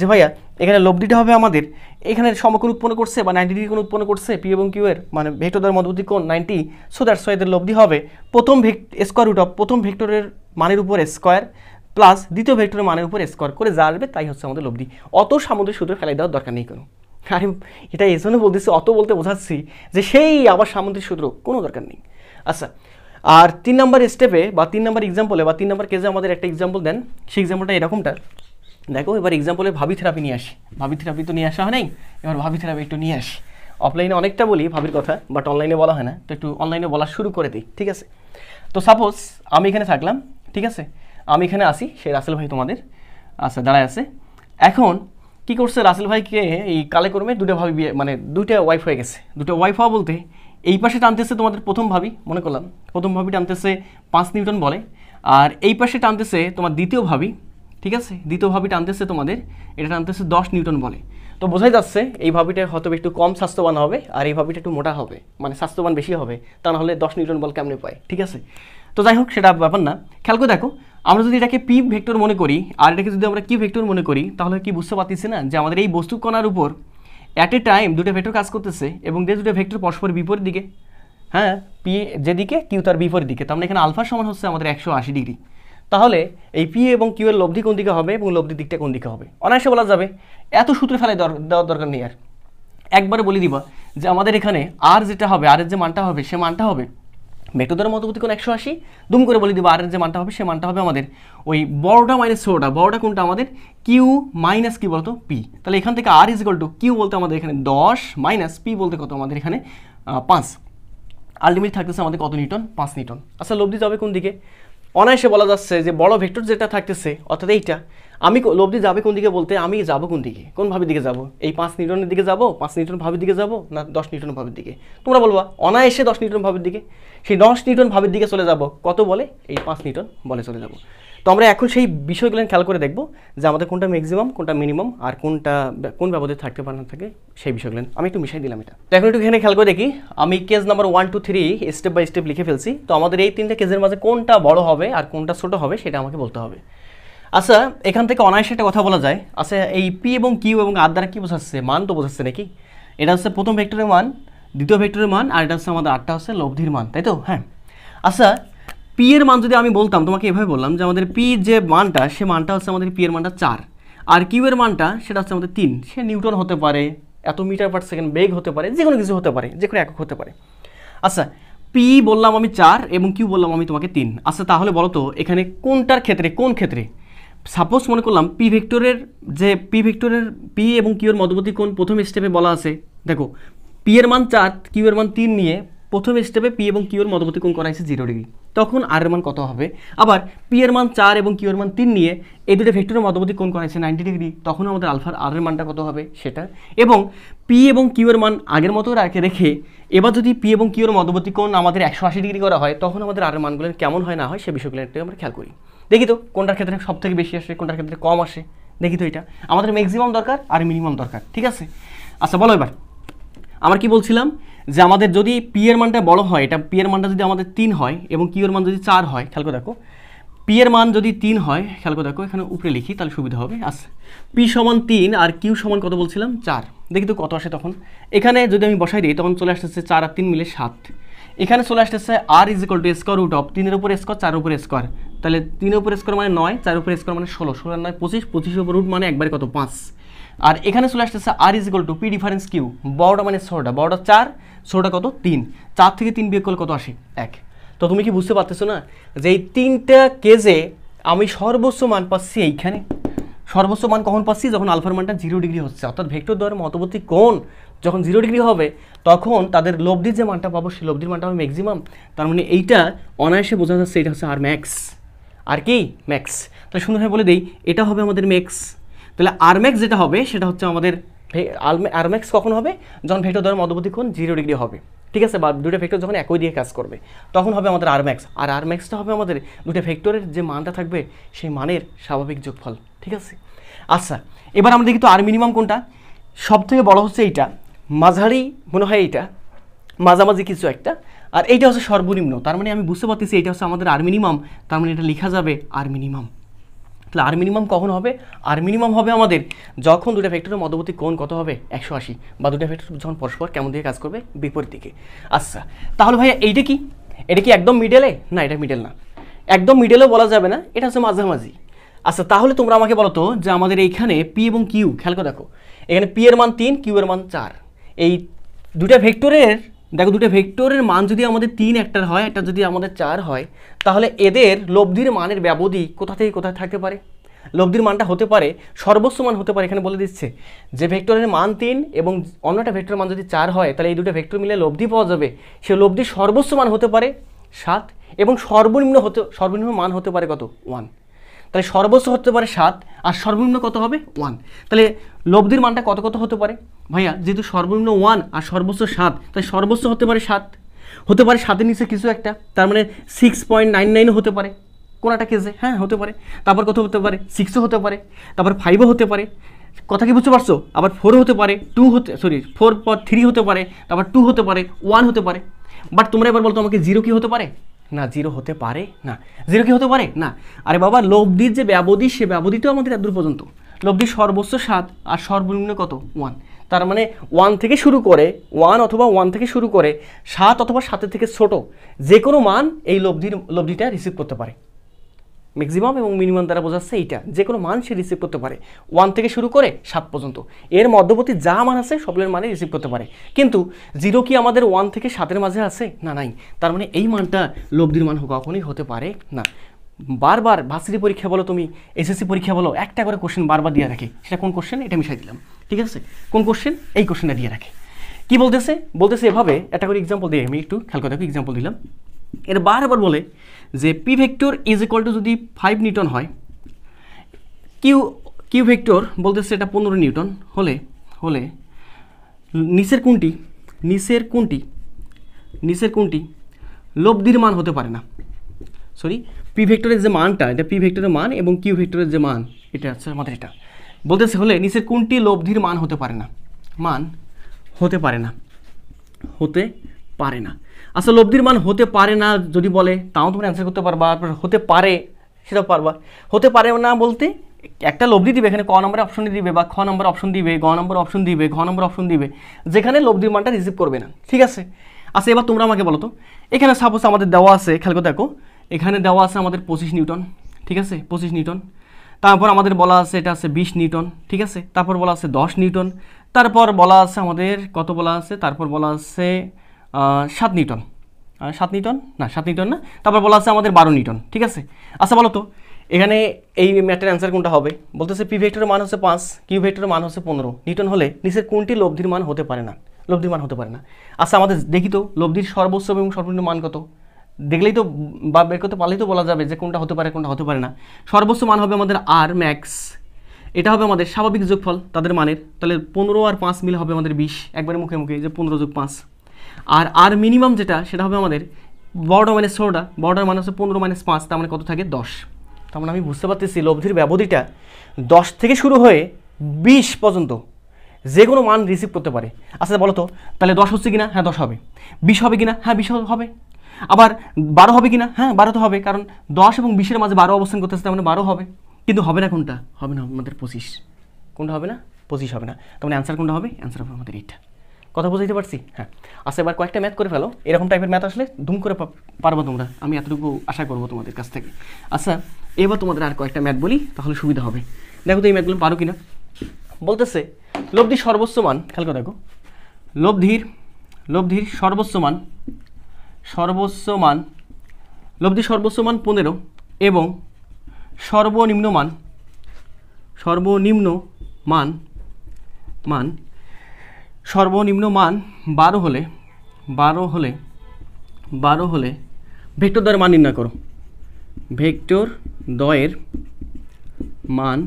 যে ভাইয়া এখানে লব্ধিটা হবে আমাদের এখানে সমকোণ উৎপন্ন করছে বা নাইনটি ডিগ্রি কোণ উৎপন্ন করছে পি এবং কিউ এর মানে ভেক্টর মধ্যবর্তী কোণ নাইনটি সো দ্যাট সো এদের লব্ধি হবে প্রথম ভেক স্কোয়ার রুট অফ প্রথম ভেক্টরের মানের উপর স্কোয়ার প্লাস দ্বিতীয় ভেক্টরের মানের উপর স্কোয়ার করে যা আসবে তাই হচ্ছে আমাদের লব্ধি অত সামুদ্রিক সূত্রে ফেলাই দেওয়ার দরকার নেই কোনো আমি এটা এই জন্য বলতেছি অত বলতে বোঝাচ্ছি যে সেই আবার সামুদ্রিক সূত্র কোনো দরকার নেই আচ্ছা আর তিন নম্বর স্টেপে বা তিন নম্বর এক্সাম্পলে বা তিন নাম্বার কেজে আমাদের একটা এক্সাম্পল দেন সেই এক্সাম্পলটা এরকমটা দেখো এবার এক্সাম্পলে ভাবি থেরাপি নিয়ে আসি ভাবি থেরাপি তো নিয়ে আসা হয় নাই এবার ভাবি থেরাপি একটু নিয়ে আসি অফলাইনে অনেকটা বলি ভাবির কথা বাট অনলাইনে বলা হয় না তো একটু অনলাইনে বলা শুরু করে দিই ঠিক আছে তো সাপোজ আমি এখানে থাকলাম ঠিক আছে আমি এখানে আসি সে রাসেল ভাই তোমাদের আচ্ছা দাঁড়ায় আছে এখন কি করছে রাসেল ভাইকে এই কালে কর্মে দুটো ভাবি মানে দুইটা ওয়াইফ হয়ে গেছে দুটো ওয়াইফ হওয়া বলতে এই পাশে টানতেছে তোমাদের প্রথম ভাবি মনে করলাম প্রথম ভাবি টানতেছে পাঁচ নিউটন বলে আর এই পাশে টানতেছে তোমার দ্বিতীয় ভাবি ঠিক আছে দ্বিতীয় ভাবি টানতেছে তোমাদের এটা টানতেছে দশ নিউটন বলে তো বোঝাই যাচ্ছে এই ভাবিটা হয়তো একটু কম স্বাস্থ্যবান হবে আর এই ভাবিটা একটু মোটা হবে মানে স্বাস্থ্যবান বেশি হবে তা নাহলে দশ নিউটন বল কেমনে পায় ঠিক আছে তো যাই হোক সেটা ব্যাপার না খেয়াল করে দেখো আমরা যদি এটাকে পি ভেক্টর মনে করি আর এটাকে যদি আমরা কি ভেক্টর মনে করি তাহলে কি বুঝতে পারতেছি না যে আমাদের এই বস্তু কণার উপর অ্যাট এ টাইম দুটো ভেক্টর কাজ করতেছে এবং যে দুটো ভেক্টর পরস্পর বিপরীত দিকে হ্যাঁ পি যেদিকে কিউ তার বিপরীত দিকে তার মানে এখানে আলফা সমান হচ্ছে আমাদের একশো আশি ডিগ্রি তাহলে এই পি এবং কিউ এর লব্ধি কোন দিকে হবে এবং লব্ধির দিকটা কোন দিকে হবে অনায়াসে বলা যাবে এত সূত্রে ফেলে দেওয়ার দরকার নেই আর একবারে বলে দিবা যে আমাদের এখানে আর যেটা হবে আর এর যে মানটা হবে সে মানটা হবে ভেক্টর দ্বারা কোন একশো আশি দুম করে বলে দিব আর যে মানটা হবে সে মানটা হবে আমাদের ওই বড়টা মাইনাস ছোটোটা বড়টা কোনটা আমাদের কিউ মাইনাস কী বলতো পি তাহলে এখান থেকে আর ইজিকল টু কিউ বলতে আমাদের এখানে দশ মাইনাস পি বলতে কত আমাদের এখানে পাঁচ আলটিমেটলি থাকতেছে আমাদের কত নিউটন পাঁচ নিউটন আচ্ছা লব্ধি যাবে কোন দিকে অনায়াসে বলা যাচ্ছে যে বড় ভেক্টর যেটা থাকতেছে অর্থাৎ এইটা আমি লব্ধি যাবে কোন দিকে বলতে আমি যাব কোন দিকে কোন ভাবের দিকে যাব এই পাঁচ নিউটনের দিকে যাব পাঁচ নিউটন ভাবের দিকে যাব না দশ নিউটন ভাবের দিকে তোমরা বলবা অনায়াসে দশ নিউটন ভাবের দিকে সেই দশ নিউটন ভাবের দিকে চলে যাব কত বলে এই পাঁচ নিউটন বলে চলে যাব তো আমরা এখন সেই বিষয়গুলো খেয়াল করে দেখব যে আমাদের কোনটা ম্যাক্সিমাম কোনটা মিনিমাম আর কোনটা কোন ব্যবধানে থাকতে পারে না থাকে সেই বিষয়গুলো আমি একটু মিশাই দিলাম এটা এখন একটু এখানে খেয়াল করে দেখি আমি case number one two three step by step লিখে ফেলছি তো আমাদের এই তিনটা কেসের মাঝে কোনটা বড় হবে আর কোনটা ছোট হবে সেটা আমাকে বলতে হবে আচ্ছা এখান থেকে অনায়াসে একটা কথা বলা যায় আচ্ছা এই পি এবং কিউ এবং আর দ্বারা কী বোঝাচ্ছে মান তো বোঝাচ্ছে নাকি এটা হচ্ছে প্রথম ভেক্টরের মান দ্বিতীয় ভেক্টরের মান আর এটা হচ্ছে আমাদের আটটা হচ্ছে লব্ধির মান তাই তো হ্যাঁ আচ্ছা পি এর মান যদি আমি বলতাম তোমাকে এভাবে বললাম যে আমাদের পি যে মানটা সে মানটা হচ্ছে আমাদের পি এর মানটা চার আর কিউ এর মানটা সেটা হচ্ছে আমাদের তিন সে নিউটন হতে পারে এত মিটার পার সেকেন্ড বেগ হতে পারে যে কোনো কিছু হতে পারে যে কোনো একক হতে পারে আচ্ছা পি বললাম আমি চার এবং কিউ বললাম আমি তোমাকে তিন আচ্ছা তাহলে বলো তো এখানে কোনটার ক্ষেত্রে কোন ক্ষেত্রে সাপোজ মনে করলাম পি ভেক্টরের যে পি ভেক্টরের পি এবং কিউর মধ্যবর্তী কোন প্রথম স্টেপে বলা আছে দেখো পি এর মান চার কিউ এর মান তিন নিয়ে প্রথম স্টেপে পি এবং কিউর মধ্যবর্তী কোণ করা হয়েছে জিরো ডিগ্রি তখন আর এর মান কত হবে আবার পি এর মান চার এবং কিউর মান তিন নিয়ে এই দুটো ভেক্টরের মধ্যবর্তী কোণ করা হয়েছে নাইনটি ডিগ্রি তখন আমাদের আলফার আর এর মানটা কত হবে সেটা এবং পি এবং কিউর মান আগের মতো রাখে রেখে এবার যদি পি এবং কিউর মধ্যবর্তী কোণ আমাদের একশো আশি ডিগ্রি করা হয় তখন আমাদের আর এর মানগুলো কেমন হয় না হয় সে বিষয়গুলো একটু আমরা খেয়াল করি দেখি তো কোনটার ক্ষেত্রে সব থেকে বেশি আসে কোনটার ক্ষেত্রে কম আসে দেখি তো এটা আমাদের ম্যাক্সিমাম দরকার আর মিনিমাম দরকার ঠিক আছে আচ্ছা বলো এবার আমার কি বলছিলাম যে আমাদের যদি পি এর মানটা বড় হয় এটা পি এর মানটা যদি আমাদের তিন হয় এবং কিউর মান যদি চার হয় খেয়াল করে দেখো পি এর মান যদি তিন হয় খেয়াল করে দেখো এখানে উপরে লিখি তাহলে সুবিধা হবে আস পি সমান তিন আর কিউ সমান কত বলছিলাম চার দেখি তো কত আসে তখন এখানে যদি আমি বসাই দিই তখন চলে আসতেছে চার আর তিন মিলে সাত এখানে চলে আসতেছে R is equal to square root of তিনের উপর স্কোয়ার চার উপর স্কোয়ার তাহলে তিনের উপর স্কোয়ার মানে নয় চার উপর স্কোয়ার মানে ষোলো ষোলো নয় পঁচিশ পঁচিশ উপর রুট মানে একবার কত পাঁচ আর এখানে চলে আসতেছে R is equal to P difference Q বড়টা মানে ষোলোটা বড়টা চার ষোলোটা কত তিন চার থেকে তিন বিয়োগ করলে কত আসে এক তো তুমি কি বুঝতে পারতেছো না যে এই তিনটা কেজে আমি সর্বোচ্চ মান পাচ্ছি এইখানে সর্বোচ্চ মান কখন পাচ্ছি যখন আলফার মানটা জিরো ডিগ্রি হচ্ছে অর্থাৎ ভেক্টর দ্বারা মতবর্তী কোন যখন জিরো ডিগ্রি হবে তখন তাদের লব্ধির যে মানটা পাবো সেই লব্ধির মানটা হবে ম্যাক্সিমাম তার মানে এইটা অনায়াসে বোঝা যাচ্ছে এটা হচ্ছে আর ম্যাক্স আর কি ম্যাক্স তাহলে সুন্দরভাবে বলে দিই এটা হবে আমাদের ম্যাক্স তাহলে আর ম্যাক্স যেটা হবে সেটা হচ্ছে আমাদের আরম্যাক্স কখন হবে যখন ভেক্টর দ্বয়ের মধ্যবর্তী কোণ জিরো ডিগ্রি হবে ঠিক আছে বা দুটো ভেক্টর যখন একই দিকে কাজ করবে তখন হবে আমাদের আরম্যাক্স আর আরম্যাক্সটা হবে আমাদের দুটো ভেক্টরের যে মানটা থাকবে সেই মানের স্বাভাবিক যোগফল ঠিক আছে আচ্ছা এবার আমরা দেখি তো আর মিনিমাম কোনটা সব থেকে বড় হচ্ছে এইটা মাঝারি মনে হয় এইটা মাঝামাঝি কিছু একটা আর এইটা হচ্ছে সর্বনিম্ন তার মানে আমি বুঝতে পারতেছি এটা হচ্ছে আমাদের আর মিনিমাম তার মানে এটা লেখা যাবে আর মিনিমাম তাহলে আর মিনিমাম কখন হবে আর মিনিমাম হবে আমাদের যখন দুটা ভেক্টরের মধ্যবর্তী কোণ কত হবে একশো আশি বা দুটো ফ্যাক্টর যখন পরস্পর কেমন দিকে কাজ করবে বিপরীত দিকে আচ্ছা তাহলে ভাইয়া এইটা কি এটা কি একদম মিডেলে না এটা মিডেল না একদম মিডেলেও বলা যাবে না এটা হচ্ছে মাঝামাঝি আচ্ছা তাহলে তোমরা আমাকে বলো তো যে আমাদের এইখানে পি এবং কিউ খেয়াল করে দেখো এখানে পি এর মান তিন কিউ এর মান চার এই দুটা ভেক্টরের দেখো দুটো ভেক্টরের মান যদি আমাদের তিন একটার হয় একটা যদি আমাদের চার হয় তাহলে এদের লব্ধির মানের ব্যবধি কোথা থেকে কোথায় থাকতে পারে লব্ধির মানটা হতে পারে সর্বোচ্চ মান হতে পারে এখানে বলে দিচ্ছে যে ভেক্টরের মান তিন এবং অন্য একটা ভেক্টরের মান যদি চার হয় তাহলে এই দুটো ভেক্টর মিলে লব্ধি পাওয়া যাবে সে লব্ধি সর্বোচ্চ মান হতে পারে সাত এবং সর্বনিম্ন হতে সর্বনিম্ন মান হতে পারে কত ওয়ান তাহলে সর্বোচ্চ হতে পারে সাত আর সর্বনিম্ন কত হবে ওয়ান তাহলে লব্ধির মানটা কত কত হতে পারে ভাইয়া যেহেতু সর্বনিম্ন ওয়ান আর সর্বোচ্চ সাত তাই সর্বোচ্চ হতে পারে সাত হতে পারে সাতের নিচে কিছু একটা তার মানে সিক্স পয়েন্ট নাইন নাইনও হতে পারে কোন একটা কেসে হ্যাঁ হতে পারে তারপর কত হতে পারে সিক্সও হতে পারে তারপর ফাইভও হতে পারে কথা কি বুঝতে পারছো আবার ফোরও হতে পারে টু হতে সরি ফোর পর থ্রি হতে পারে তারপর টু হতে পারে ওয়ান হতে পারে বাট তোমরা এবার বলতো আমাকে জিরো কি হতে পারে না জিরো হতে পারে না জিরো কি হতে পারে না আরে বাবা লব্ধির যে ব্যবধি সে ব্যবধিতেও আমাদের এত দূর পর্যন্ত লব্ধির সর্বোচ্চ সাত আর সর্বনিম্ন কত ওয়ান তার মানে ওয়ান থেকে শুরু করে ওয়ান অথবা ওয়ান থেকে শুরু করে সাত অথবা সাতের থেকে ছোট যে কোনো মান এই লব্ধির লব্ধিটা রিসিভ করতে পারে ম্যাক্সিমাম এবং মিনিমাম দ্বারা বোঝাচ্ছে এইটা যে কোনো মান সে রিসিভ করতে পারে ওয়ান থেকে শুরু করে সাত পর্যন্ত এর মধ্যবর্তী যা মান আছে সবগুলোর মানে রিসিভ করতে পারে কিন্তু জিরো কি আমাদের ওয়ান থেকে সাতের মাঝে আছে না নাই তার মানে এই মানটা লব্ধির মান কখনই হতে পারে না বারবার ভার্সিটি পরীক্ষা বলো তুমি এসএসসি পরীক্ষা বলো একটা করে কোশ্চেন বারবার দিয়ে রাখে সেটা কোন কোশ্চেন এটা মিশাই দিলাম ঠিক আছে কোন কোশ্চেন এই কোশ্চেনটা দিয়ে রাখে কি বলতেছে বলতেছে এভাবে একটা করে এক্সাম্পল দিয়ে আমি একটু খেয়াল করে দেখো এক্সাম্পল দিলাম এর বারবার বলে যে P vector is equal to যদি ফাইভ নিউটন হয় কিউ কিউ ভেক্টর বলতেছে এটা পনেরো নিউটন হলে হলে নিচের কোনটি নিচের কোনটি নিচের কোনটি লব্ধির মান হতে পারে না সরি পি ভেক্টরের যে মানটা এটা পি ভেক্টরের মান এবং কিউ ভেক্টরের যে মান এটা আছে আমাদের এটা বলতেছে হলে নিচের কোনটি লব্ধির মান হতে পারে না মান হতে পারে না হতে পারে না আচ্ছা লব্ধির মান হতে পারে না যদি বলে তাও তোমরা অ্যান্সার করতে পারবা হতে পারে সেটাও পারবা হতে পারে না বলতে একটা লব্ধি দিবে এখানে ক নম্বরে অপশন দিবে বা খ নম্বর অপশন দিবে গ নম্বর অপশন দিবে ঘ নম্বর অপশন দিবে যেখানে লব্ধির মানটা রিসিভ করবে না ঠিক আছে আচ্ছা এবার তোমরা আমাকে বলো তো এখানে সাপোজ আমাদের দেওয়া আছে খেয়াল দেখো এখানে দেওয়া আছে আমাদের পঁচিশ নিউটন ঠিক আছে পঁচিশ নিউটন তারপর আমাদের বলা আছে এটা আছে বিশ নিউটন ঠিক আছে তারপর বলা আছে দশ নিউটন তারপর বলা আছে আমাদের কত বলা আছে তারপর বলা আছে সাত নিউটন সাত নিউটন না সাত নিউটন না তারপর বলা আছে আমাদের বারো নিউটন ঠিক আছে আচ্ছা বলো তো এখানে এই ম্যাটের অ্যান্সার কোনটা হবে বলতেছে পি ভেক্টরের মান হচ্ছে পাঁচ কিউ ভেক্টরের মান হচ্ছে পনেরো নিউটন হলে নিচের কোনটি লব্ধির মান হতে পারে না লব্ধির মান হতে পারে না আচ্ছা আমাদের দেখি তো লব্ধির সর্বোচ্চ এবং সর্বনিম্ন মান কত দেখলেই তো বা বের করতে পারলেই তো বলা যাবে যে কোনটা হতে পারে কোনটা হতে পারে না সর্বোচ্চ মান হবে আমাদের আর ম্যাক্স এটা হবে আমাদের স্বাভাবিক যোগফল তাদের মানের তাহলে পনেরো আর পাঁচ মিল হবে আমাদের বিশ একবারে মুখে মুখে যে পনেরো যোগ পাঁচ আর আর মিনিমাম যেটা সেটা হবে আমাদের বড় মানে ষোলোটা বড়টার মানে হচ্ছে পনেরো মাইনাস পাঁচ তার মানে কত থাকে দশ তার মানে আমি বুঝতে পারতেছি লব্ধির ব্যবধিটা দশ থেকে শুরু হয়ে বিশ পর্যন্ত যে কোনো মান রিসিভ করতে পারে আচ্ছা বলো তো তাহলে দশ হচ্ছে কিনা হ্যাঁ দশ হবে বিশ হবে কিনা হ্যাঁ বিশ হবে আবার বারো হবে কি না হ্যাঁ বারো তো হবে কারণ দশ এবং বিশের মাঝে বারো অবস্থান করতেছে তার মানে বারো হবে কিন্তু হবে না কোনটা হবে না আমাদের পঁচিশ কোনটা হবে না পঁচিশ হবে না তার মানে অ্যান্সার কোনটা হবে অ্যান্সার হবে আমাদের এইটা কথা বুঝাইতে পারছি হ্যাঁ আচ্ছা এবার কয়েকটা ম্যাথ করে ফেলো এরকম টাইপের ম্যাথ আসলে দুম করে পারবো তোমরা আমি এতটুকু আশা করবো তোমাদের কাছ থেকে আচ্ছা এবার তোমাদের আর কয়েকটা ম্যাথ বলি তাহলে সুবিধা হবে দেখো তো এই ম্যাথগুলো পারো কিনা বলতেছে লব্ধির সর্বোচ্চ মান খেয়াল করে দেখো লব্ধির লব্ধির সর্বোচ্চ মান সর্বোচ্চ মান লব্ধি সর্বোচ্চ মান পনেরো এবং সর্বনিম্ন মান সর্বনিম্ন মান মান সর্বনিম্ন মান বারো হলে বারো হলে বারো হলে ভেক্টর দ্বয়ের মান নির্ণয় করো ভেক্টর দয়ের মান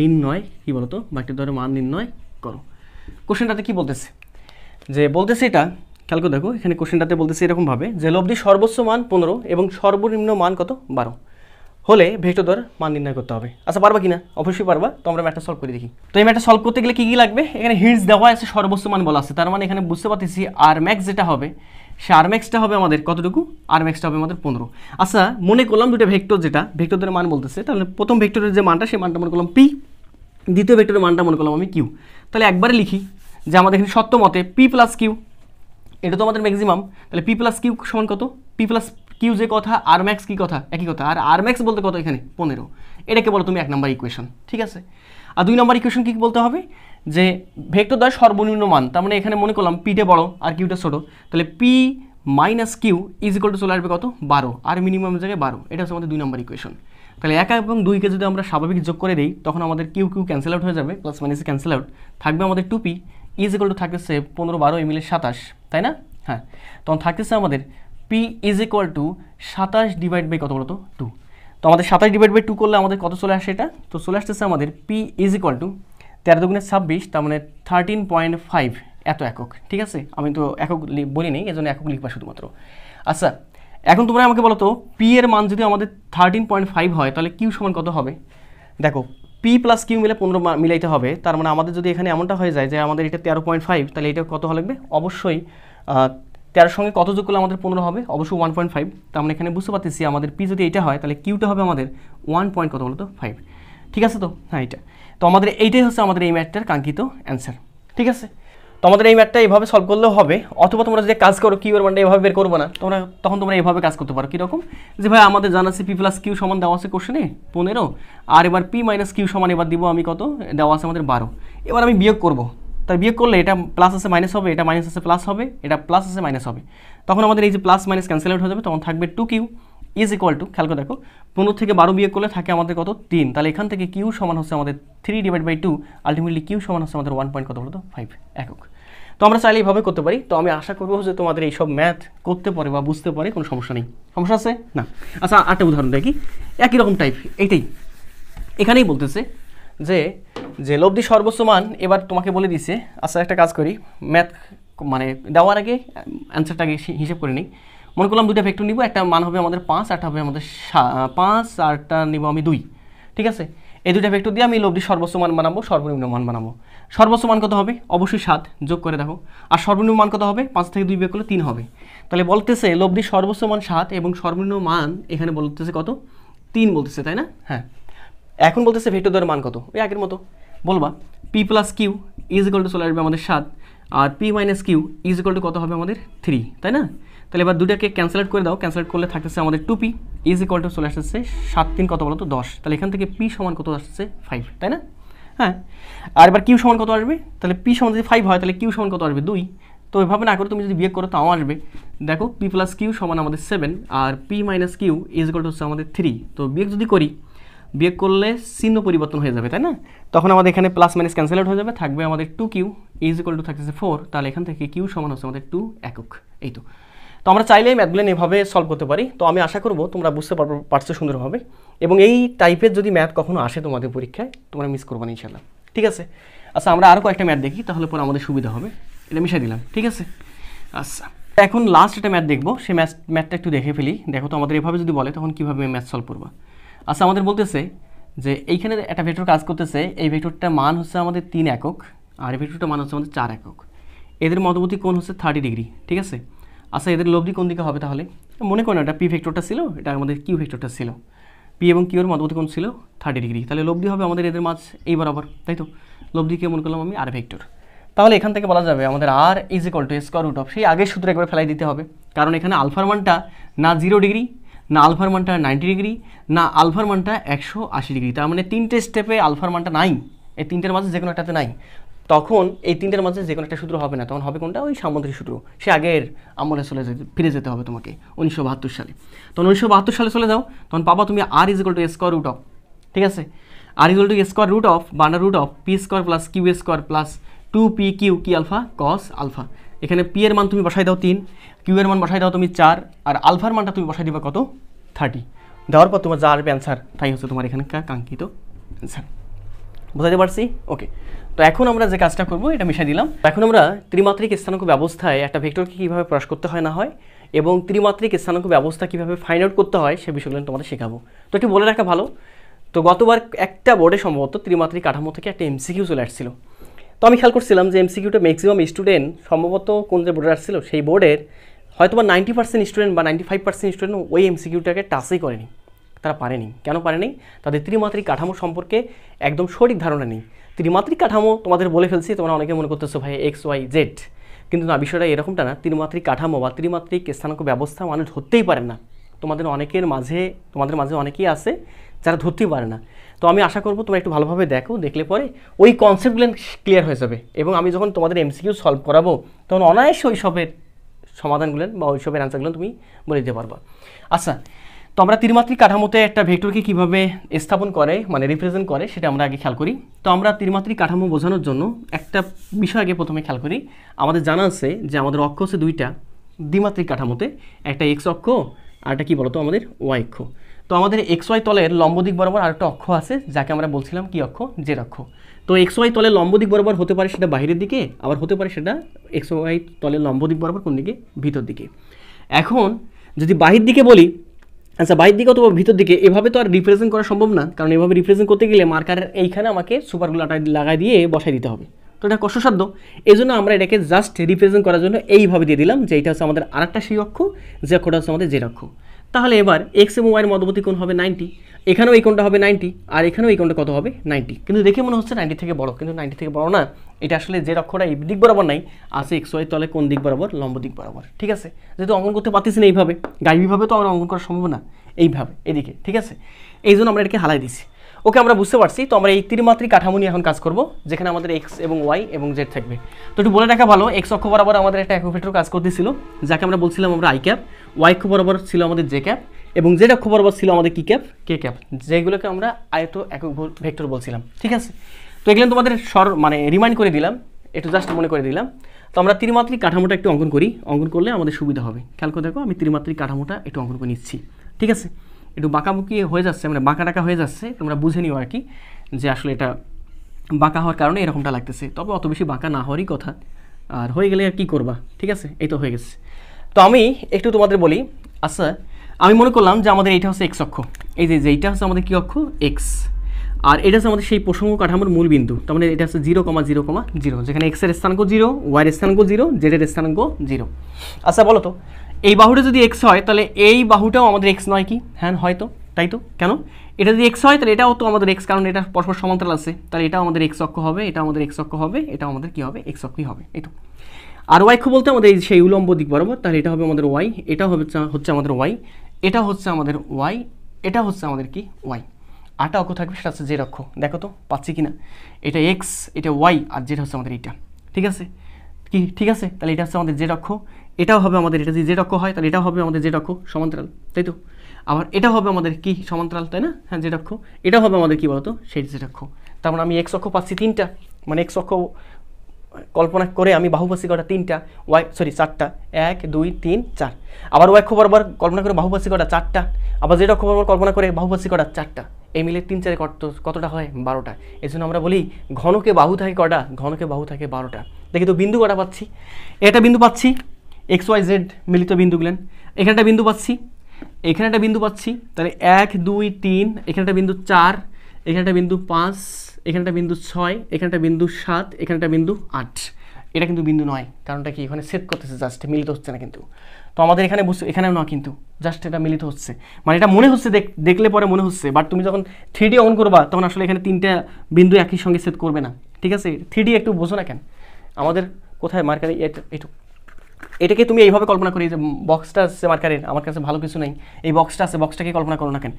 নির্ণয় কী বলতো ভেক্টর দয়ের মান নির্ণয় করো কোশ্চেনটাতে কি বলতেছে যে বলতেছে এটা খেয়াল করে দেখো এখানে কোশ্চেনটাতে বলতেছে এরকমভাবে যে লব্ধি সর্বোচ্চ মান পনেরো এবং সর্বনিম্ন মান কত বারো হলে ভেক্টর মান নির্ণয় করতে হবে আচ্ছা পারবা কিনা অবশ্যই পারবা তো আমরা ম্যাটটা সলভ করে দেখি তো এই ম্যাটটা সলভ করতে গেলে কী কী লাগবে এখানে হিন্টস দেওয়া আছে সর্বোচ্চ মান বলা আছে তার মানে এখানে বুঝতে পারতেছি আর ম্যাক্স যেটা হবে সে আর ম্যাক্সটা হবে আমাদের কতটুকু আর ম্যাক্সটা হবে আমাদের পনেরো আচ্ছা মনে করলাম দুটো ভেক্টর যেটা ভেক্টরদের মান বলতেছে তাহলে প্রথম ভেক্টরের যে মানটা সেই মানটা মনে করলাম পি দ্বিতীয় ভেক্টরের মানটা মনে করলাম আমি কিউ তাহলে একবারে লিখি যে আমাদের এখানে সত্য মতে পি প্লাস কিউ এটা তো আমাদের ম্যাক্সিমাম তাহলে পি প্লাস কিউ সমান কত পি প্লাস কিউ যে কথা আর ম্যাক্স কী কথা একই কথা আর আর ম্যাক্স বলতে কত এখানে পনেরো এটাকে বলো তুমি এক নম্বর ইকুয়েশন ঠিক আছে আর দুই নম্বর ইকুয়েশন কী বলতে হবে যে ভেক্টর দ্বয় সর্বনিম্ন মান তার মানে এখানে মনে করলাম পিটে বড় আর কিউটা ছোটো তাহলে P minus Q is equal to চলে আসবে কত বারো আর মিনিমাম জায়গায় বারো এটা হচ্ছে আমাদের দুই নম্বর ইকুয়েশন তাহলে একা এবং দুইকে যদি আমরা স্বাভাবিক যোগ করে দিই তখন আমাদের কিউ কিউ ক্যান্সেল আউট হয়ে যাবে প্লাস মাইনাসে ক্যান্সেল আউট থাকবে আমাদের টুপি ইজ ইকুয়াল টু থাকতেছে পনেরো বারো মিলে সাতাশ তাই না হ্যাঁ তখন থাকতেছে আমাদের পি ইজ ইকুয়াল টু সাতাশ ডিভাইড বাই কত বলতো টু তো আমাদের সাতাশ ডিভাইড বাই টু করলে আমাদের কত চলে আসে এটা তো চলে আসতেছে আমাদের পি ইজ ইকুয়াল টু তেরো দুগুণে ছাব্বিশ তার মানে থার্টিন পয়েন্ট ফাইভ এত একক ঠিক আছে আমি তো একক বলি নেই এজন্য একক লিখবা শুধুমাত্র আচ্ছা এখন তোমরা আমাকে বলো তো পি এর মান যদি আমাদের থার্টিন পয়েন্ট ফাইভ হয় তাহলে কিউ সমান কত হবে দেখো পি প্লাস কিউ মিলে পনেরো মিলাইতে হবে তার মানে আমাদের যদি এখানে এমনটা হয়ে যায় যে আমাদের এটা তেরো পয়েন্ট ফাইভ তাহলে এটা কত লাগবে অবশ্যই তেরোর সঙ্গে কত যোগ করলে আমাদের পনেরো হবে অবশ্যই ওয়ান পয়েন্ট ফাইভ তার মানে এখানে বুঝতে পারতেছি আমাদের পি যদি এটা হয় তাহলে কিউটা হবে আমাদের ওয়ান পয়েন্ট কত বলতো ফাইভ ঠিক আছে তো হ্যাঁ এটা তো আমাদের এইটাই হচ্ছে আমাদের এই ম্যাটটার কাঙ্ক্ষিত অ্যান্সার ঠিক আছে তোমাদের এই ম্যাটটা এইভাবে সলভ করলেও হবে অথবা তোমরা যে কাজ করো কিউ এর মানটা এভাবে বের করবো না তোমরা তখন তোমরা এইভাবে কাজ করতে পারো কীরকম যে ভাই আমাদের জানা আছে পি প্লাস কিউ সমান দেওয়া আছে কোশ্চেনে পনেরো আর এবার পি মাইনাস কিউ সমান এবার দিব আমি কত দেওয়া আছে আমাদের বারো এবার আমি বিয়োগ করব তাই বিয়োগ করলে এটা প্লাস আছে মাইনাস হবে এটা মাইনাস আছে প্লাস হবে এটা প্লাস আছে মাইনাস হবে তখন আমাদের এই যে প্লাস মাইনাস ক্যান্সেল আউট হয়ে যাবে তখন থাকবে two Q is equal to খেয়াল করে দেখো পনেরো থেকে বারো বিয়োগ করলে থাকে আমাদের কত তিন তাহলে এখান থেকে কিউ সমান হচ্ছে আমাদের three divide by two ultimately Q সমান হচ্ছে আমাদের ওয়ান পয়েন্ট কত বলতো ফাইভ একক তো আমরা চাইলে এইভাবে করতে পারি তো আমি আশা করবো যে তোমাদের এইসব ম্যাথ করতে পারে বা বুঝতে পারে কোনো সমস্যা নেই সমস্যা আছে না আচ্ছা আটটা উদাহরণ দেখি একই রকম টাইপ এইটাই এখানেই বলতেছে যে যে লব্ধি সর্বোচ্চ মান এবার তোমাকে বলে দিছে আচ্ছা একটা কাজ করি ম্যাথ মানে দেওয়ার আগে অ্যান্সারটা আগে হিসেব করে নিই মনে করলাম দুটা ভেক্টর নিব একটা মান হবে আমাদের পাঁচ আটটা হবে আমাদের পাঁচ আটটা নিব আমি দুই ঠিক আছে এই দুটা ভেক্টর দিয়ে আমি লব্ধি সর্বোচ্চ মান বানাবো সর্বনিম্ন মান বানাবো সর্বোচ্চ মান কত হবে অবশ্যই সাত যোগ করে দেখো আর সর্বনিম্ন মান কত হবে পাঁচ থেকে দুই বিয়োগ করলে তিন হবে তাহলে বলতেছে লব্ধির সর্বোচ্চ মান সাত এবং সর্বনিম্ন মান এখানে বলতেছে কত তিন বলতেছে তাই না হ্যাঁ এখন বলতেছে ভেক্টর দ্বারা মান কত ওই আগের মতো বলবা P plus Q is equal to চলে আসবে আমাদের সাত আর P minus Q is equal to কত হবে আমাদের থ্রি তাই না তাহলে এবার দুটাকে ক্যান্সেলেট করে দাও ক্যান্সেলেট করলে থাকতেছে আমাদের two P is equal to চলে আসতেছে সাত তিন কত বলতো দশ তাহলে এখান থেকে পি সমান কত আসতেছে ফাইভ তাই না হ্যাঁ আর কিউ সমান কত আসবে তাহলে পি সমান যদি ফাইভ হয় তাহলে কিউ সমান কত আসবে দুই তো এভাবে না করে তুমি যদি বিয়ে করো তাও আসবে দেখো পি প্লাস কিউ সমান আমাদের সেভেন আর P minus Q is to হচ্ছে আমাদের থ্রি তো বিয়ে যদি করি বিয়ে করলে চিহ্ন পরিবর্তন হয়ে যাবে তাই না তখন আমাদের এখানে প্লাস মাইনাস ক্যান্সেল আউট হয়ে যাবে থাকবে আমাদের two Q is equal to থাকতেছে ফোর তাহলে এখান থেকে কিউ সমান হচ্ছে আমাদের টু একক এই তো তো আমরা চাইলে ম্যাথগুলেন এভাবে সলভ করতে পারি তো আমি আশা করবো তোমরা বুঝতে পারছো সুন্দরভাবে এবং এই টাইপের যদি ম্যাথ কখনো আসে তোমাদের পরীক্ষায় তোমরা মিস করবো না ইনশাল্লাহ ঠিক আছে আচ্ছা আমরা আরও কয়েকটা ম্যাথ দেখি তাহলে পরে আমাদের সুবিধা হবে এটা মিশাই দিলাম ঠিক আছে আচ্ছা এখন লাস্ট একটা ম্যাথ দেখবো সে ম্যাথ ম্যাথটা একটু দেখে ফেলি দেখো তো আমাদের এভাবে যদি বলে তখন কীভাবে ম্যাথ সলভ করবা আচ্ছা আমাদের বলতেছে যে এইখানে একটা ভেক্টর কাজ করতেছে এই ভেক্টরটা মান হচ্ছে আমাদের তিন একক আর এই ভেক্টরটা মান হচ্ছে আমাদের চার একক এদের মধ্যবর্তী কোন হচ্ছে থার্টি ডিগ্রি ঠিক আছে আচ্ছা এদের লব্ধি কোন দিকে হবে তাহলে মনে করো এটা পি ভেক্টরটা ছিল এটা আমাদের কিউ ভেক্টরটা ছিল পি এবং কিউর মধ্যবর্তী কোণ ছিল থার্টি ডিগ্রি তাহলে লব্ধি হবে আমাদের এদের মাছ এই বরাবর তাই তো লব্ধিকে মনে করলাম আমি আর ভেক্টর তাহলে এখান থেকে বলা যাবে আমাদের R is equal to square root of সেই আগের সূত্র একবার ফেলাই দিতে হবে কারণ এখানে আলফার মানটা না জিরো ডিগ্রি না আলফার মানটা নাইনটি ডিগ্রি না আলফার মানটা একশো আশি ডিগ্রি তার মানে তিনটে স্টেপে আলফার মানটা নাই এই তিনটের মাঝে যে কোনো একটাতে নাই তখন এই তিনটার মাঝে যে কোনো একটা সূত্র হবে না তখন হবে কোনটা ওই সামুদ্রিক সূত্র সে আগের আমলে চলে যেতে ফিরে যেতে হবে তোমাকে উনিশশো বাহাত্তর সালে তখন উনিশশো বাহাত্তর সালে চলে যাও তখন পাবা তুমি R is to square root of ঠিক আছে R is to square root of বান্ডার root of P square plus Q square plus two P Q কি আলফা কস আলফা এখানে পি এর মান তুমি বসাই দাও তিন কিউ এর মান বসাই দাও তুমি চার আর আলফার মানটা তুমি বসাই দিবা কত থার্টি দেওয়ার পর তোমার যা আসবে অ্যান্সার তাই হচ্ছে তোমার এখানে কাঙ্ক্ষিত অ্যান্সার বোঝাতে পারছি ওকে তো এখন আমরা যে কাজটা করব এটা মিশাই দিলাম এখন আমরা ত্রিমাত্রিক স্থানাঙ্ক ব্যবস্থায় একটা ভেক্টরকে কীভাবে প্রকাশ করতে হয় না হয় এবং ত্রিমাত্রিক স্থানাঙ্ক ব্যবস্থা কীভাবে ফাইন্ড আউট করতে হয় সে বিষয়গুলো তোমাদের শেখাবো তো একটু বলে রাখা ভালো তো গতবার একটা বোর্ডে সম্ভবত ত্রিমাত্রিক কাঠামো থেকে একটা এমসিকিউ চলে আসছিল তো আমি খেয়াল করছিলাম যে এমসিকিউটা ম্যাক্সিমাম স্টুডেন্ট সম্ভবত কোন যে বোর্ডে আসছিল সেই বোর্ডের হয়তো বা নাইনটি পার্সেন্ট স্টুডেন্ট বা নাইনটি ফাইভ পার্সেন্ট স্টুডেন্ট ওই এমসিকিউটাকে টাচই করেনি তারা পারেনি কেন পারেনি তাদের ত্রিমাত্রিক কাঠামো সম্পর্কে একদম সঠিক ধারণা নেই ত্রিমাত্রিক কাঠামো তোমাদের বলে ফেলছি তোমরা অনেকে মনে করতেছো ভাই এক্স ওয়াই জেড কিন্তু না বিষয়টা এরকমটা না ত্রিমাত্রিক কাঠামো বা ত্রিমাত্রিক স্থানাঙ্ক ব্যবস্থা মানুষ ধরতেই পারে না তোমাদের অনেকের মাঝে তোমাদের মাঝে অনেকেই আছে যারা ধরতেই পারে না তো আমি আশা করবো তোমরা একটু ভালোভাবে দেখো দেখলে পরে ওই কনসেপ্টগুলো ক্লিয়ার হয়ে যাবে এবং আমি যখন তোমাদের এমসিকিউ সলভ করাবো তখন অনায়াসে সবের সমাধানগুলো বা ওইসবের অ্যান্সারগুলো তুমি বলে দিতে পারবা আচ্ছা তো আমরা ত্রিমাত্রিক কাঠামোতে একটা ভেক্টরকে কিভাবে স্থাপন করে মানে রিপ্রেজেন্ট করে সেটা আমরা আগে খেয়াল করি তো আমরা ত্রিমাত্রিক কাঠামো বোঝানোর জন্য একটা বিষয় আগে প্রথমে খেয়াল করি আমাদের জানা আছে যে আমাদের অক্ষ হচ্ছে দুইটা দ্বিমাত্রিক কাঠামোতে একটা এক্স অক্ষ আর একটা কী বলতো আমাদের ওয়াই অক্ষ তো আমাদের এক্স ওয়াই তলের লম্বদিক বরাবর আর একটা অক্ষ আছে যাকে আমরা বলছিলাম কি অক্ষ যে অক্ষ তো এক্স ওয়াই তলের লম্বদিক বরাবর হতে পারে সেটা বাইরের দিকে আবার হতে পারে সেটা এক্স ওয়াই তলের লম্বদিক বরাবর কোন দিকে ভিতর দিকে এখন যদি বাহির দিকে বলি আচ্ছা বাইর দিকে অথবা ভিতর দিকে এভাবে তো আর রিপ্রেজেন্ট করা সম্ভব না কারণ এভাবে রিপ্রেজেন্ট করতে গেলে মার্কারের এইখানে আমাকে সুপারগুলোটা লাগাই দিয়ে বসাই দিতে হবে তো এটা কষ্টসাধ্য এই জন্য আমরা এটাকে জাস্ট রিপ্রেজেন্ট করার জন্য এইভাবে দিয়ে দিলাম যে এটা হচ্ছে আমাদের আরেকটা সেই অক্ষ যে অক্ষটা হচ্ছে আমাদের জের অক্ষ তাহলে এবার এক্স এবং ওয়াইয়ের মধ্যবর্তী কোণ হবে নাইনটি এখানেও এই কোনটা হবে নাইনটি আর এখানেও এই কোনটা কত হবে নাইনটি কিন্তু দেখে মনে হচ্ছে নাইনটি থেকে বড় কিন্তু নাইনটি থেকে বড় না এটা আসলে যে রক্ষটা এই দিক বরাবর নাই আছে এক্স ওয়াই তলে কোন দিক বরাবর লম্ব দিক বরাবর ঠিক আছে যেহেতু অঙ্কন করতে পারতেছি না এইভাবে গাইবিভাবে তো আমরা অঙ্কন করা সম্ভব না এইভাবে এদিকে ঠিক আছে এই জন্য আমরা এটাকে হালাই দিছি ওকে আমরা বুঝতে পারছি তো আমরা এই ত্রিমাত্রিক কাঠামো নিয়ে এখন কাজ করব যেখানে আমাদের এক্স এবং ওয়াই এবং জেড থাকবে তো একটু বলে রাখা ভালো এক্স অক্ষ বরাবর আমাদের একটা অ্যাকোভেটর কাজ করতেছিল যাকে আমরা বলছিলাম আমরা আই ক্যাপ ওয়াই অক্ষ বরাবর ছিল আমাদের জে ক্যাপ এবং যেটা খবর ছিল আমাদের কি ক্যাপ কে ক্যাপ যেগুলোকে আমরা আয়ত একক ভেক্টর বলছিলাম ঠিক আছে তো এগুলো তোমাদের সর মানে রিমাইন্ড করে দিলাম একটু জাস্ট মনে করে দিলাম তো আমরা ত্রিমাত্রিক কাঠামোটা একটু অঙ্কন করি অঙ্কন করলে আমাদের সুবিধা হবে খেয়াল করে দেখো আমি ত্রিমাত্রিক কাঠামোটা একটু অঙ্কন করে নিচ্ছি ঠিক আছে একটু বাঁকাবুকি হয়ে যাচ্ছে মানে বাঁকা টাকা হয়ে যাচ্ছে তোমরা বুঝে নিও আর কি যে আসলে এটা বাঁকা হওয়ার কারণে এরকমটা লাগতেছে তবে অত বেশি বাঁকা না হওয়ারই কথা আর হয়ে গেলে আর কী করবা ঠিক আছে এই তো হয়ে গেছে তো আমি একটু তোমাদের বলি আচ্ছা আমি মনে করলাম যে আমাদের এইটা হচ্ছে এক্স অক্ষ এই যে এইটা হচ্ছে আমাদের কি অক্ষ এক্স আর এটা হচ্ছে আমাদের সেই প্রসঙ্গ কাঠামোর মূল বিন্দু তার মানে এটা হচ্ছে zero comma zero comma zero যেখানে এক্সের স্থানাঙ্ক জিরো ওয়াইয়ের স্থানাঙ্ক জিরো জেডের স্থানাঙ্ক জিরো আচ্ছা বলো তো এই বাহুটা যদি এক্স হয় তাহলে এই বাহুটাও আমাদের এক্স নয় কি হ্যাঁ হয়তো তাই তো কেন এটা যদি এক্স হয় তাহলে এটাও তো আমাদের এক্স কারণ এটা পরস্পর সমান্তরাল আছে তাহলে এটাও আমাদের এক্স অক্ষ হবে এটা আমাদের এক্স অক্ষ হবে এটা আমাদের কী হবে এক্স অক্ষই হবে এই তো আর ওয়াই অক্ষ বলতে আমাদের সেই উলম্ব দিক বরাবর তাহলে এটা হবে আমাদের ওয়াই এটা হচ্ছে হচ্ছে আমাদের ওয়াই এটা হচ্ছে আমাদের ওয়াই এটা হচ্ছে আমাদের কি ওয়াই আটা অক্ষ থাকবে সেটা হচ্ছে জেড অক্ষ দেখো তো পাচ্ছি কি না এটা এক্স এটা ওয়াই আর জেড হচ্ছে আমাদের এটা ঠিক আছে কি ঠিক আছে তাহলে এটা হচ্ছে আমাদের জেড অক্ষ এটাও হবে আমাদের এটা যদি জেড অক্ষ হয় তাহলে এটাও হবে আমাদের জেড অক্ষ সমান্তরাল তাই তো আবার এটা হবে আমাদের কি সমান্তরাল তাই না হ্যাঁ জেড অক্ষ এটা হবে আমাদের কি বলতো সেই জেড অক্ষ তারপর মানে আমি এক্স অক্ষ পাচ্ছি তিনটা মানে এক্স অক্ষ কল্পনা করে আমি বাহুপাশিকটা তিনটা ওয়াই সরি চারটা এক দুই তিন চার আবার ওয়াই বরাবর কল্পনা করে বাহুপাশিকটা চারটা আবার যেটা খবর কল্পনা করে বাহুপাশিকটা চারটা এই মিলে তিন চারে কত কতটা হয় বারোটা এই জন্য আমরা বলি ঘনকে বাহু থাকে কটা ঘনকে বাহু থাকে বারোটা দেখি তো বিন্দু কটা পাচ্ছি এটা বিন্দু পাচ্ছি এক্স ওয়াই জেড মিলিত বিন্দুগুলেন এখানে একটা বিন্দু পাচ্ছি এখানে একটা বিন্দু পাচ্ছি তাহলে এক দুই তিন এখানে একটা বিন্দু চার এখানে একটা বিন্দু পাঁচ এখানটা বিন্দু ছয় এখানটা বিন্দু সাত এখানটা বিন্দু আট এটা কিন্তু বিন্দু নয় কারণটা কি এখানে সেট করতেছে জাস্ট মিলিত হচ্ছে না কিন্তু তো আমাদের এখানে বুঝছো এখানেও না কিন্তু জাস্ট এটা মিলিত হচ্ছে মানে এটা মনে হচ্ছে দেখলে পরে মনে হচ্ছে বাট তুমি যখন থ্রিডি অন করবা তখন আসলে এখানে তিনটা বিন্দু একই সঙ্গে সেট করবে না ঠিক আছে থ্রিডি একটু বোঝো না কেন আমাদের কোথায় মার্কারি এটু এটাকে তুমি এইভাবে কল্পনা করি যে বক্সটা আসছে মার্কারের আমার কাছে ভালো কিছু নেই এই বক্সটা আছে বক্সটাকে কল্পনা করো না কেন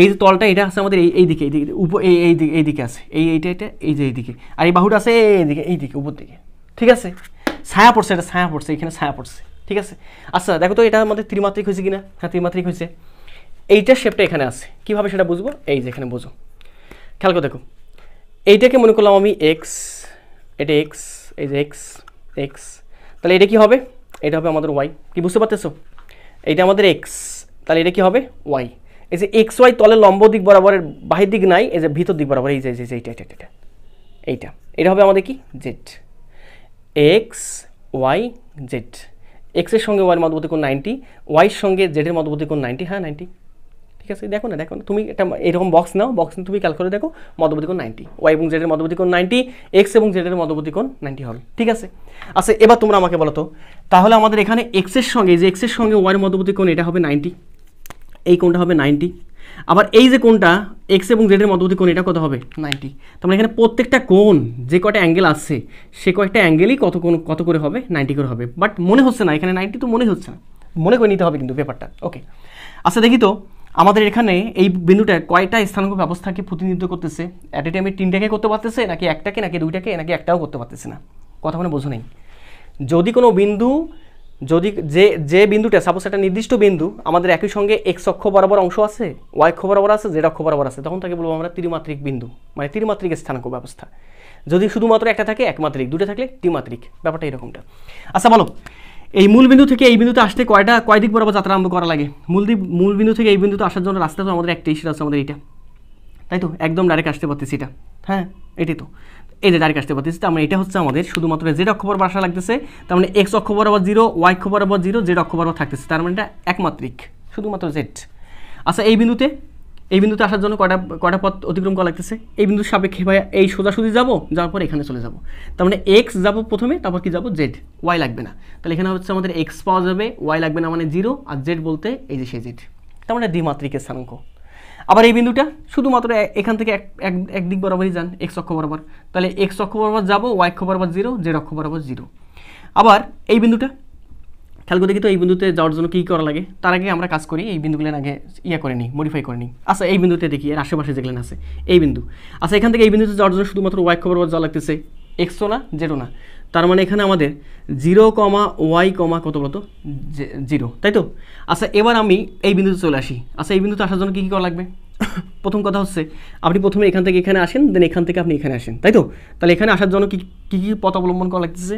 এই যে তলটা এটা আছে আমাদের এই এই দিকে এই দিকে উপ এই এই দিকে আছে এই এইটা এটা এই যে এইদিকে আর এই বাহুটা আছে এই দিকে এই দিকে উপর দিকে ঠিক আছে ছায়া পড়ছে এটা ছায়া পড়ছে এখানে ছায়া পড়ছে ঠিক আছে আচ্ছা দেখো তো এটা আমাদের ত্রিমাত্রিক হয়েছে কিনা হ্যাঁ ত্রিমাত্রিক হয়েছে এইটা শেপটা এখানে আছে কিভাবে সেটা বুঝবো এই যে এখানে বুঝো খেয়াল করে দেখো এইটাকে মনে করলাম আমি এক্স এটা এক্স এই যে এক্স এক্স তাহলে এটা কি হবে এটা হবে আমাদের ওয়াই কি বুঝতে পারতেছো এটা আমাদের এক্স তাহলে এটা কি হবে ওয়াই এই যে এক্স ওয়াই তলে লম্ব দিক বরাবরের বাহির দিক নাই এই যে ভিতর দিক বরাবর এই যে এইটা এইটা এইটা এইটা এটা হবে আমাদের কি জেড এক্স ওয়াই জেড এক্সের সঙ্গে ওয়াইয়ের মধ্যবর্তী কোণ নাইনটি ওয়াইয়ের সঙ্গে জেডের মধ্যবর্তী কোণ নাইনটি হ্যাঁ নাইনটি ঠিক আছে দেখো না দেখো তুমি একটা এরকম বক্স নাও বক্স তুমি ক্যালকুলেট দেখো মধ্যবর্তী কোণ নাইনটি ওয়াই এবং জেডের মধ্যবর্তী কোণ নাইনটি এক্স এবং জেডের মধ্যবর্তী কোণ নাইনটি হবে ঠিক আছে আচ্ছা এবার তোমরা আমাকে বলো তো তাহলে আমাদের এখানে এক্সের সঙ্গে যে এক্সের সঙ্গে ওয়াই মধ্যবর্তী কোণ এটা হবে নাইনটি এই কোণটা হবে নাইনটি আবার এই যে কোণটা এক্স এবং জেডের মধ্যবর্তী কোণ এটা কত হবে নাইনটি তাহলে মানে এখানে প্রত্যেকটা কোণ যে কয়টা অ্যাঙ্গেল আসছে সে কয়েকটা অ্যাঙ্গেলই কত কোণ কত করে হবে নাইনটি করে হবে বাট মনে হচ্ছে না এখানে নাইনটি তো মনে হচ্ছে না মনে করে নিতে হবে কিন্তু ব্যাপারটা ওকে আচ্ছা দেখি তো আমাদের এখানে এই বিন্দুটা কয়টা স্থানাঙ্ক ব্যবস্থাকে প্রতিনিধিত্ব করতেছে অ্যাট এ টাইমে তিনটাকে করতে পারতেছে নাকি একটাকে নাকি দুইটাকে নাকি একটাও করতে পারতেছে না কথা মানে বোঝো নেই যদি কোনো বিন্দু যদি যে যে বিন্দুটা সাপোজ একটা নির্দিষ্ট বিন্দু আমাদের একই সঙ্গে এক্স অক্ষ বরাবর অংশ আছে ওয়াই অক্ষ বরাবর আছে জেড অক্ষ বরাবর আছে তখন তাকে বলবো আমরা ত্রিমাত্রিক বিন্দু মানে ত্রিমাত্রিক স্থানাঙ্ক ব্যবস্থা যদি শুধুমাত্র একটা থাকে একমাত্রিক দুটো থাকলে ত্রিমাত্রিক ব্যাপারটা এরকমটা আচ্ছা বলো এই মূল বিন্দু থেকে এই বিন্দুতে আসতে কয়টা কয় দিক বরাবর যাত্রা আরম্ভ করা লাগে মূল দিক মূল বিন্দু থেকে এই বিন্দুতে আসার জন্য রাস্তা তো আমাদের একটাই সেটা আমাদের এটা তাই তো একদম ডাইরেক্ট আসতে পারতেছি এটা হ্যাঁ এটাই তো এই যে ডাইরেক্ট আসতে পারতেছি তার মানে এটা হচ্ছে আমাদের শুধুমাত্র জেড অক্ষ বরাবর আসা লাগতেছে তার মানে এক্স অক্ষ বরাবর জিরো ওয়াই অক্ষ বরাবর জিরো জেড অক্ষ বরাবর থাকতেছে তার মানে এটা একমাত্রিক শুধুমাত্র জেড আচ্ছা এই বিন্দুতে এই বিন্দুতে আসার জন্য কটা কটা পথ অতিক্রম করা লাগতেছে এই বিন্দুর সাপেক্ষে ভাই এই সোজাসুজি যাব যাওয়ার পর এখানে চলে যাব তার মানে এক্স যাবো প্রথমে তারপর কি যাবো জেড ওয়াই লাগবে না তাহলে এখানে হচ্ছে আমাদের এক্স পাওয়া যাবে ওয়াই লাগবে না মানে জিরো আর জেড বলতে এই যে সে জেড তার মানে দ্বিমাত্রিকের স্থানাঙ্ক আবার এই বিন্দুটা শুধুমাত্র এখান থেকে এক এক একদিক বরাবরই যান এক্স অক্ষ বরাবর তাহলে এক্স অক্ষ বরাবর যাবো ওয়াই অক্ষ বরাবর জিরো জেড অক্ষ বরাবর জিরো আবার এই বিন্দুটা খেয়াল করে দেখি তো এই বিন্দুতে যাওয়ার জন্য কী করা লাগে তার আগে আমরা কাজ করি এই বিন্দুগুলো আগে ইয়ে করে নিই মডিফাই করে নিই আচ্ছা এই বিন্দুতে দেখি এর আশেপাশে যেগুলো আছে এই বিন্দু আচ্ছা এখান থেকে এই বিন্দুতে যাওয়ার জন্য শুধুমাত্র ওয়াই খবর যাওয়া লাগতেছে এক্সো না জেরো না তার মানে এখানে আমাদের জিরো কমা ওয়াই কমা কত বলতো জিরো তাই তো আচ্ছা এবার আমি এই বিন্দুতে চলে আসি আচ্ছা এই বিন্দুতে আসার জন্য কী কী করা লাগবে [COUGHS] প্রথম কথা হচ্ছে আপনি প্রথমে এখান থেকে এখানে আসেন দেন এখান থেকে আপনি এখানে আসেন তাই তো তাহলে এখানে আসার জন্য কী কী পথ অবলম্বন করা লাগতেছে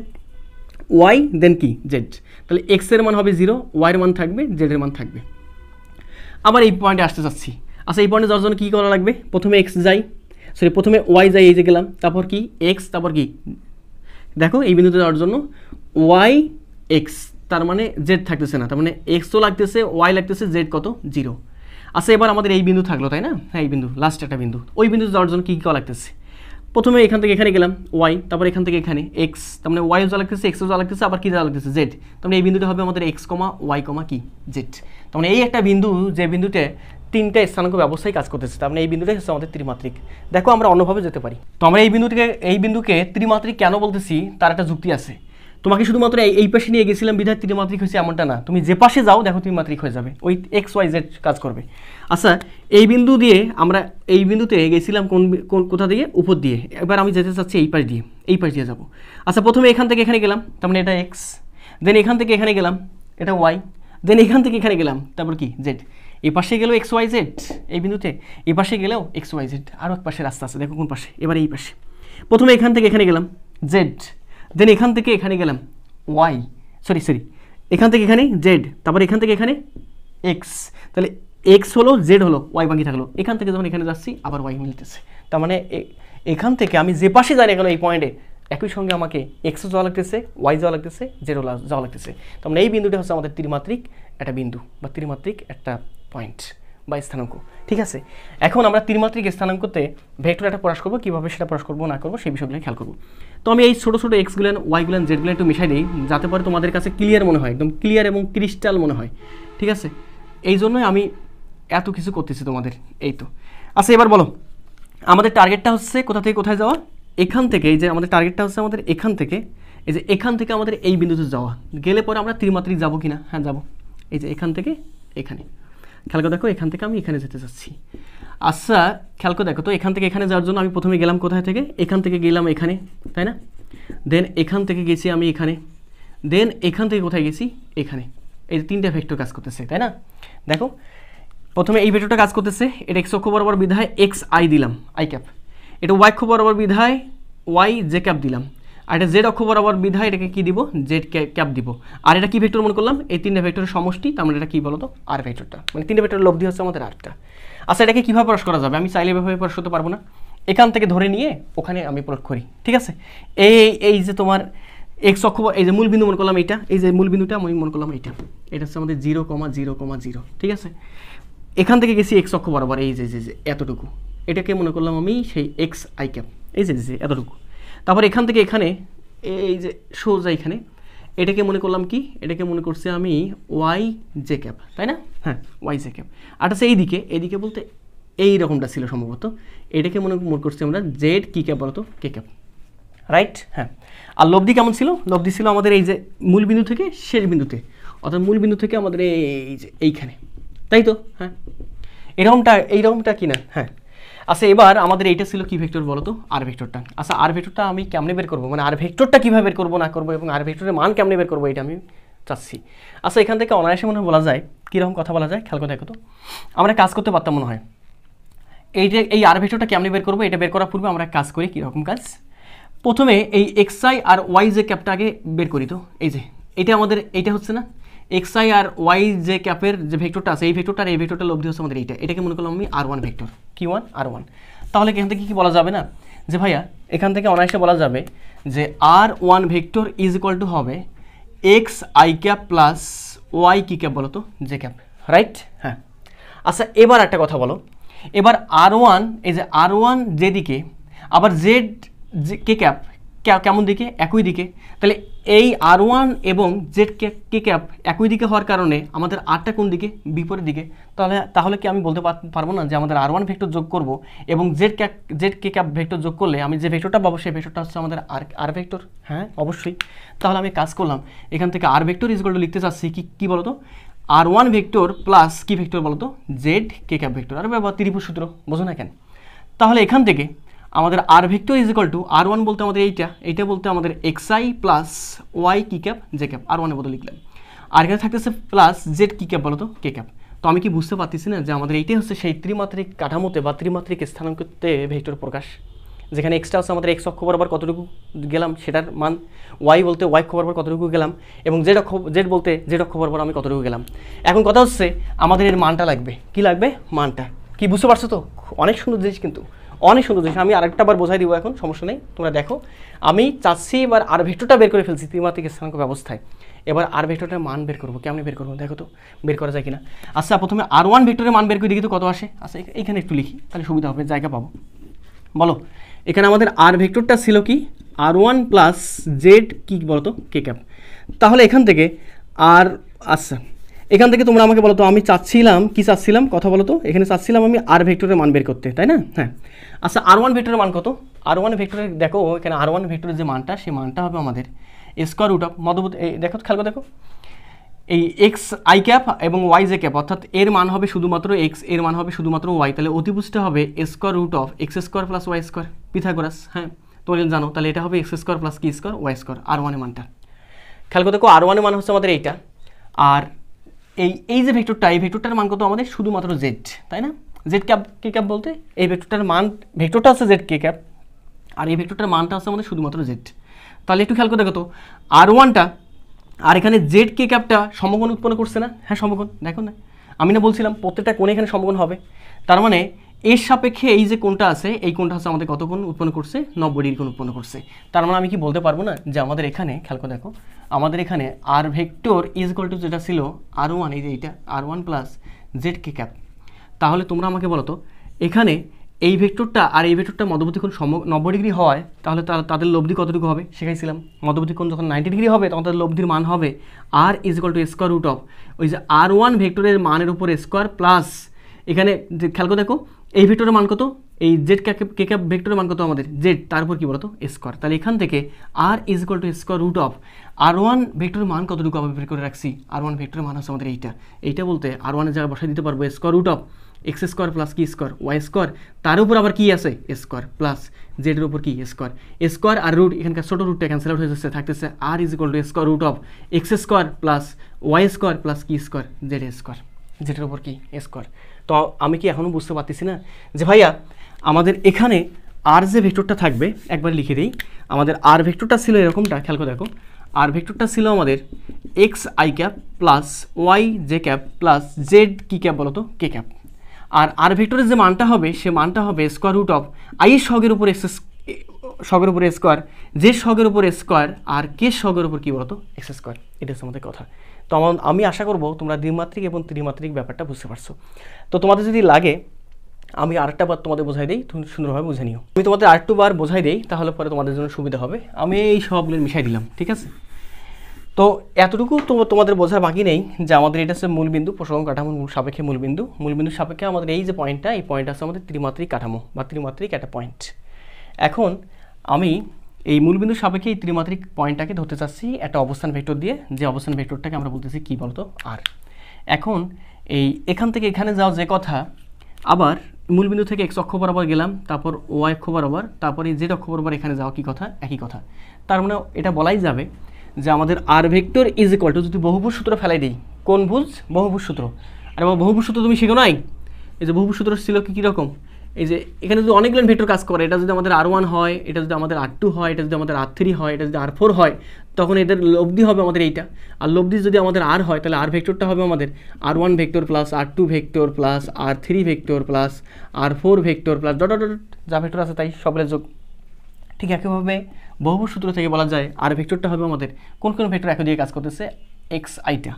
ওয়াই দেন কি জেড তাহলে এক্সের মান হবে জিরো ওয়াইয়ের মান থাকবে জেডের মান থাকবে আবার এই পয়েন্টে আসতে চাচ্ছি আচ্ছা এই পয়েন্টে যাওয়ার জন্য কী করা লাগবে প্রথমে এক্স যাই সরি প্রথমে ওয়াই যাই এই যে গেলাম তারপর কি এক্স তারপর কি দেখো এই বিন্দুতে যাওয়ার জন্য ওয়াই এক্স তার মানে জেড থাকতেছে না তার মানে এক্সও লাগতেছে ওয়াই লাগতেছে জেড কত জিরো আচ্ছা এবার আমাদের এই বিন্দু থাকলো তাই না হ্যাঁ এই বিন্দু লাস্ট একটা বিন্দু ওই বিন্দুতে যাওয়ার জন্য কী কী লাগতেছে প্রথমে এখান থেকে এখানে গেলাম ওয়াই তারপর এখান থেকে এখানে এক্স তার মানে ওয়াই যা লাগতেছে এক্স যা লাগতেছে আবার কী যা লাগতেছে জেড তার মানে এই বিন্দুটা হবে আমাদের এক্স কমা ওয়াই কমা কি জেড তার মানে এই একটা বিন্দু যে বিন্দুতে তিনটা স্থানাঙ্ক ব্যবস্থায় কাজ করতেছে তার মানে এই বিন্দুটাই হচ্ছে আমাদের ত্রিমাত্রিক দেখো আমরা অন্যভাবে যেতে পারি তো আমরা এই বিন্দুটিকে এই বিন্দুকে ত্রিমাত্রিক কেন বলতেছি তার একটা যুক্তি আছে তোমাকে শুধুমাত্র এই পাশে নিয়ে গেছিলাম বিধায় ত্রিমাত্রিক হয়েছে এমনটা না তুমি যে পাশে যাও দেখো ত্রিমাত্রিক হয়ে যাবে ওই এক্স ওয়াই জেড কাজ করবে আচ্ছা এই বিন্দু দিয়ে আমরা এই বিন্দুতে গেছিলাম কোন কোন কোথা দিয়ে উপর দিয়ে এবার আমি যেতে চাচ্ছি এই পাশ দিয়ে এই পাশ দিয়ে যাব আচ্ছা প্রথমে এখান থেকে এখানে গেলাম তার মানে এটা এক্স দেন এখান থেকে এখানে গেলাম এটা ওয়াই দেন এখান থেকে এখানে গেলাম তারপর কি জেড এই পাশে গেলেও এক্স ওয়াই জেড এই বিন্দুতে এই পাশে গেলেও এক্স ওয়াই জেড আরও এক পাশে রাস্তা আছে দেখো কোন পাশে এবার এই পাশে প্রথমে এখান থেকে এখানে গেলাম জেড দেন এখান থেকে এখানে গেলাম ওয়াই সরি সরি এখান থেকে এখানে জেড তারপর এখান থেকে এখানে এক্স তাহলে এক্স হলো জেড হলো ওয়াই বাকি থাকলো এখান থেকে যখন এখানে যাচ্ছি আবার ওয়াই মিলতেছে তার মানে এখান থেকে আমি যে পাশে যাই না কেন এই পয়েন্টে একই সঙ্গে আমাকে এক্স যাওয়া লাগতেছে ওয়াই যাওয়া লাগতেছে জেড যাওয়া লাগতেছে তার মানে এই বিন্দুটা হচ্ছে আমাদের ত্রিমাত্রিক একটা বিন্দু বা ত্রিমাত্রিক একটা পয়েন্ট বা স্থানাঙ্ক ঠিক আছে এখন আমরা ত্রিমাত্রিক স্থানাঙ্কতে ভেক্টর একটা প্রকাশ করবো কীভাবে সেটা প্রকাশ করবো না করবো সেই বিষয়গুলো খেয়াল করবো তো আমি এই ছোটো ছোটো গুলেন জেড গুলেন একটু মিশাই দিই যাতে পারে তোমাদের কাছে ক্লিয়ার মনে হয় একদম ক্লিয়ার এবং ক্রিস্টাল মনে হয় ঠিক আছে এই জন্যই আমি এত কিছু করতেছি তোমাদের এই তো আচ্ছা এবার বলো আমাদের টার্গেটটা হচ্ছে কোথা থেকে কোথায় যাওয়া এখান থেকে এই যে আমাদের টার্গেটটা হচ্ছে আমাদের এখান থেকে এই যে এখান থেকে আমাদের এই বিন্দুতে যাওয়া গেলে পরে আমরা ত্রিমাত্রিক যাবো কি না হ্যাঁ যাবো এই যে এখান থেকে এখানে খেয়াল দেখো এখান থেকে আমি এখানে যেতে চাচ্ছি আচ্ছা খেয়াল দেখো তো এখান থেকে এখানে যাওয়ার জন্য আমি প্রথমে গেলাম কোথায় থেকে এখান থেকে গেলাম এখানে তাই না দেন এখান থেকে গেছি আমি এখানে দেন এখান থেকে কোথায় গেছি এখানে এই যে তিনটা ভেক্টর কাজ করতেছে তাই না দেখো প্রথমে এই ভেক্টরটা কাজ করতেছে এটা এক্স অক্ষ বরাবর বিধায় এক্স আই দিলাম আই ক্যাপ এটা ওয়াই অক্ষ বরাবর বিধায় ওয়াই জে ক্যাপ দিলাম আর এটা জেড অক্ষ বরাবর বিধায় এটাকে কি দিব জেড ক্যাপ দিব আর এটা কি ভেক্টর মনে করলাম এই তিনটা ভেক্টরের সমষ্টি তার মানে এটা কি বলতো আর ভেক্টরটা মানে তিনটা ভেক্টরের লব্ধি হচ্ছে আমাদের আটটা আচ্ছা এটাকে কীভাবে প্রকাশ করা যাবে আমি চাইলে এভাবে প্রকাশ করতে পারবো না এখান থেকে ধরে নিয়ে ওখানে আমি প্রয়োগ করি ঠিক আছে এই এই যে তোমার এক্স অক্ষ এই যে মূলবিন্দু মনে করলাম এইটা এই যে মূলবিন্দুটা আমি মনে করলাম এইটা এটা হচ্ছে আমাদের zero comma zero comma zero ঠিক আছে এখান থেকে গেছি এক্স অক্ষ বরাবর এই যে যে যে এতটুকু এটাকে মনে করলাম আমি সেই এক্স আই ক্যাপ এই যে যে এতটুকু তারপর এখান থেকে এখানে এই যে সোজা এখানে এটাকে মনে করলাম কি এটাকে মনে করছি আমি ওয়াই জে ক্যাপ তাই না হ্যাঁ ওয়াই জে ক্যাপ আর আছে এইদিকে এইদিকে বলতে এই রকমটা ছিল সম্ভবত এটাকে মনে মনে করছি আমরা জেড কি ক্যাপ বলতো কে ক্যাপ রাইট হ্যাঁ আর লব্ধি কেমন ছিল লব্ধি ছিল আমাদের এই যে মূল বিন্দু থেকে শেষ বিন্দুতে অর্থাৎ মূল বিন্দু থেকে আমাদের এই যে এইখানে তাই তো হ্যাঁ এরকমটা এইরকমটা কি না হ্যাঁ আচ্ছা এবার আমাদের এইটা ছিল কি ভেক্টর বলো তো আর ভেক্টরটা আচ্ছা আর ভেক্টরটা আমি কেমনে বের করবো মানে আর ভেক্টরটা কীভাবে বের করবো না করবো এবং আর ভেক্টরের মান কেমনে বের করবো এটা আমি চাচ্ছি আচ্ছা এখান থেকে অনায়াসে মনে হয় বলা যায় কীরকম কথা বলা যায় খেয়াল দেখো তো আমরা কাজ করতে পারতাম মনে হয় এইটা এই আর ভেক্টরটা কেমনে বের করবো এটা বের করার পূর্বে আমরা কাজ করি কীরকম কাজ প্রথমে এই এক্সআই আর ওয়াই যে ক্যাপটা আগে বের করি তো এই যে এটা আমাদের এইটা হচ্ছে না এক্স আই আর ওয়াই যে ক্যাপের যে ভেক্টরটা আছে এই ভেক্টরটা এই ভেক্টরটা লব্ধি হচ্ছে আমাদের এইটা এটাকে মনে করলাম আমি আর ওয়ান ভেক্টর কি ওয়ান আর ওয়ান তাহলে এখান থেকে কি বলা যাবে না যে ভাইয়া এখান থেকে অনায়াসে বলা যাবে যে R one vector is equal to হবে X I cap plus Y কি ক্যাপ বলো তো জে ক্যাপ রাইট হ্যাঁ আচ্ছা এবার একটা কথা বলো এবার আর ওয়ান এই যে আর ওয়ান যেদিকে আবার জেড যে কে ক্যাপ কেমন দিকে একই দিকে তাহলে এই আর ওয়ান এবং জেড কে ক্যাপ একই দিকে হওয়ার কারণে আমাদের আরটা কোন দিকে বিপরীত দিকে তাহলে তাহলে কি আমি বলতে পারবো না যে আমাদের আর ওয়ান ভেক্টর যোগ করব এবং Z cap Z K cap vector যোগ করলে আমি যে ভেক্টরটা পাবো সেই ভেক্টরটা হচ্ছে আমাদের আর আর ভেক্টর হ্যাঁ অবশ্যই তাহলে আমি কাজ করলাম এখান থেকে আর ভেক্টর ইজগুলো লিখতে চাচ্ছি কী কী বলতো আর ওয়ান ভেক্টর প্লাস কি ভেক্টর বলতো জেড কে ক্যাপ ভেক্টর আর বাবা ত্রিভুজ সূত্র বোঝো না কেন তাহলে এখান থেকে আমাদের R vector is equal to R one বলতে আমাদের এইটা এইটা বলতে আমাদের এক্স আই প্লাস ওয়াই কি ক্যাপ জে ক্যাপ আর ওয়ানের বদলে লিখলাম আর এখানে থাকতেছে প্লাস জেড কি ক্যাপ বলতো কে ক্যাপ তো আমি কি বুঝতে পারতেছি না যে আমাদের এইটাই হচ্ছে সেই ত্রিমাত্রিক কাঠামোতে বা ত্রিমাত্রিক স্থানাঙ্কতে ভেক্টর প্রকাশ যেখানে এক্সটা হচ্ছে আমাদের এক্স অক্ষ বরাবর কতটুকু গেলাম সেটার মান ওয়াই বলতে ওয়াই অক্ষ বরাবর কতটুকু গেলাম এবং জেড অক্ষ জেড বলতে জেড অক্ষ বরাবর আমি কতটুকু গেলাম এখন কথা হচ্ছে আমাদের এর মানটা লাগবে কি লাগবে মানটা কি বুঝতে পারছো তো অনেক সুন্দর জিনিস কিন্তু অনেক সুন্দর জিনিস আমি আরেকটা বার বোঝাই দিব এখন সমস্যা নেই তোমরা দেখো আমি চাচ্ছি এবার আর ভেক্টরটা বের করে ফেলছি ত্রিমাত্রিক স্থানাঙ্ক ব্যবস্থায় এবার আর ভেক্টরটার মান বের করবো কেমনি বের করবো দেখো তো বের করা যায় কিনা আচ্ছা প্রথমে আর ওয়ান ভেক্টরের মান বের করে দেখি তো কত আসে আচ্ছা এখানে একটু লিখি তাহলে সুবিধা হবে জায়গা পাবো বলো এখানে আমাদের আর ভেক্টরটা ছিল কি আর ওয়ান প্লাস জেড কী বলতো কে ক্যাপ তাহলে এখান থেকে আর আচ্ছা এখান থেকে তোমরা আমাকে বলো তো আমি চাচ্ছিলাম কি চাচ্ছিলাম কথা বলো তো এখানে চাচ্ছিলাম আমি আর ভেক্টরের মান বের করতে তাই না হ্যাঁ আচ্ছা আর ওয়ান ভেক্টরের মান কত আর ওয়ান ভেক্টরের দেখো এখানে আর ওয়ান ভেক্টরের যে মানটা সেই মানটা হবে আমাদের স্কোয়ার রুট অফ এই দেখো খেয়াল দেখো এই এক্স আই ক্যাপ এবং ওয়াই জে ক্যাপ অর্থাৎ এর মান হবে শুধুমাত্র এক্স এর মান হবে শুধুমাত্র ওয়াই তাহলে অতিপুষ্ট হবে square root of X square plus Y square Pythagoras হ্যাঁ তোমরা জানো তাহলে এটা হবে এক্স স্কোয়ার প্লাস কি স্কোয়ার ওয়াই স্কোয়ার আর ওয়ানের মানটা খেয়াল দেখো আর ওয়ানের মান হচ্ছে আমাদের এইটা আর এই এই যে ভেক্টরটা এই ভেক্টরটার মান কত আমাদের শুধুমাত্র জেড তাই না জেড ক্যাপ কে ক্যাপ বলতে এই ভেক্টরটার মান ভেক্টরটা আছে জেড কে ক্যাপ আর এই ভেক্টরটার মানটা আছে আমাদের শুধুমাত্র জেড তাহলে একটু খেয়াল করে দেখো তো আর ওয়ানটা আর এখানে জেড কে ক্যাপটা সমগণ উৎপন্ন করছে না হ্যাঁ সমগণ দেখো না আমি না বলছিলাম প্রত্যেকটা কোন এখানে সমগণ হবে তার মানে এর সাপেক্ষে এই যে কোনটা আছে এই কোনটা আছে আমাদের কতক্ষণ উৎপন্ন করছে নব্বই ডিগ্রি গুণ উৎপন্ন করছে তার মানে আমি কি বলতে পারবো না যে আমাদের এখানে খেয়াল করে দেখো আমাদের এখানে R vector is equal to যেটা ছিল আর ওয়ান এই যে এইটা R one plus Z K cap তাহলে তোমরা আমাকে বলো তো এখানে এই ভেক্টরটা আর এই ভেক্টরটা কোন সম নব্বই ডিগ্রি হয় তাহলে তাদের লব্ধি কতটুকু হবে শেখাইছিলাম কোন যখন নাইনটি ডিগ্রি হবে তখন তাদের লব্ধির মান হবে R is equal to square root of ওই যে আর ওয়ান ভেক্টরের মানের উপর স্কোয়ার প্লাস এখানে খেয়াল করে দেখো এই ভেক্টরের মান কত এই জেড কে ক্যাপ ভেক্টরের মান কত আমাদের জেড তারপর কি বলতো স্কোয়ার তাহলে এখান থেকে R is equal to square root of R one ভেক্টরের মান কতটুকু আমি বের করে রাখছি আর ওয়ান ভেক্টরের মান হচ্ছে আমাদের এইটা এইটা বলতে আর ওয়ানের জায়গায় বসাই দিতে পারবো square root of X square plus কি স্কোয়ার ওয়াই স্কোয়ার তার উপর আবার কি আছে স্কোয়ার প্লাস জেডের উপর কি স্কোয়ার স্কোয়ার আর রুট এখানকার ছোটো রুটটা ক্যান্সেল আউট হয়ে যাচ্ছে থাকতেছে R is equal to square root of X square plus Y square plus কি স্কোয়ার জেড স্কোয়ার জেডের উপর কি স্কোয়ার তো আমি কি এখনও বুঝতে পারতেছি না যে ভাইয়া আমাদের এখানে আর যে ভেক্টরটা থাকবে একবার লিখে দিই আমাদের আর ভেক্টরটা ছিল এরকমটা খেয়াল করে দেখো আর ভেক্টরটা ছিল আমাদের X I cap plus Y J cap plus Z কী ক্যাপ বলতো কে ক্যাপ আর আর ভেক্টরের যে মানটা হবে সে মানটা হবে স্কোয়ার রুট অফ আই সগের উপর এক্স সগের উপরে স্কোয়ার জে সগের উপর স্কোয়ার আর কে সগের উপর কী বলতো এক্স স্কোয়ার এটা হচ্ছে আমাদের কথা তো আমি আশা করব তোমরা দ্বিমাত্রিক এবং ত্রিমাত্রিক ব্যাপারটা বুঝতে পারছো তো তোমাদের যদি লাগে আমি আরেকটা বার তোমাদের বোঝাই দিই তুমি সুন্দরভাবে বুঝে নিও আমি তোমাদের আরেকটু বার বোঝাই দিই তাহলে পরে তোমাদের জন্য সুবিধা হবে আমি এই সবগুলো মিশাই দিলাম ঠিক আছে তো এতটুকু তো তোমাদের বোঝার বাকি নেই যে আমাদের এটা হচ্ছে মূলবিন্দু প্রসঙ্গ কাঠামো সাপেক্ষে মূলবিন্দু মূলবিন্দু সাপেক্ষে আমাদের এই যে পয়েন্টটা এই পয়েন্টটা হচ্ছে আমাদের ত্রিমাত্রিক কাঠামো বা ত্রিমাত্রিক একটা পয়েন্ট এখন আমি এই মূলবিন্দুর সাপেক্ষে এই ত্রিমাত্রিক পয়েন্টটাকে ধরতে চাচ্ছি একটা অবস্থান ভেক্টর দিয়ে যে অবস্থান ভেক্টরটাকে আমরা বলতেছি কি বলতো আর এখন এই এখান থেকে এখানে যাওয়া যে কথা আবার মূলবিন্দু থেকে এক্স অক্ষ বরাবর গেলাম তারপর ও অক্ষ বরাবর তারপরে জেড অক্ষ বরাবর এখানে যাওয়া কি কথা একই কথা তার মানে এটা বলাই যাবে যে আমাদের R vector is equal to যদি বহুভুজ সূত্র ফেলাই দিই কোন ভুজ বহুভুজ সূত্র আর বহুভুজ সূত্র তুমি শিখো নাই এই যে বহুভুজ সূত্র ছিল কি কীরকম এই যে এখানে যদি অনেকগুলো ভেক্টর কাজ করে এটা যদি আমাদের আর ওয়ান হয় এটা যদি আমাদের আর টু হয় এটা যদি আমাদের আর থ্রি হয় এটা যদি আর ফোর হয় তখন এদের লব্ধি হবে আমাদের এইটা আর লব্ধি যদি আমাদের আর হয় তাহলে আর ভেক্টরটা হবে আমাদের R one vector plus R two vector plus R three vector plus R four vector plus dot dot যা ভেক্টর আছে তাই সবগুলো যোগ ঠিক একইভাবে বহু সূত্র থেকে বলা যায় আর ভেক্টরটা হবে আমাদের কোন কোন ভেক্টর এখন দিয়ে কাজ করতেছে এক্স আইটা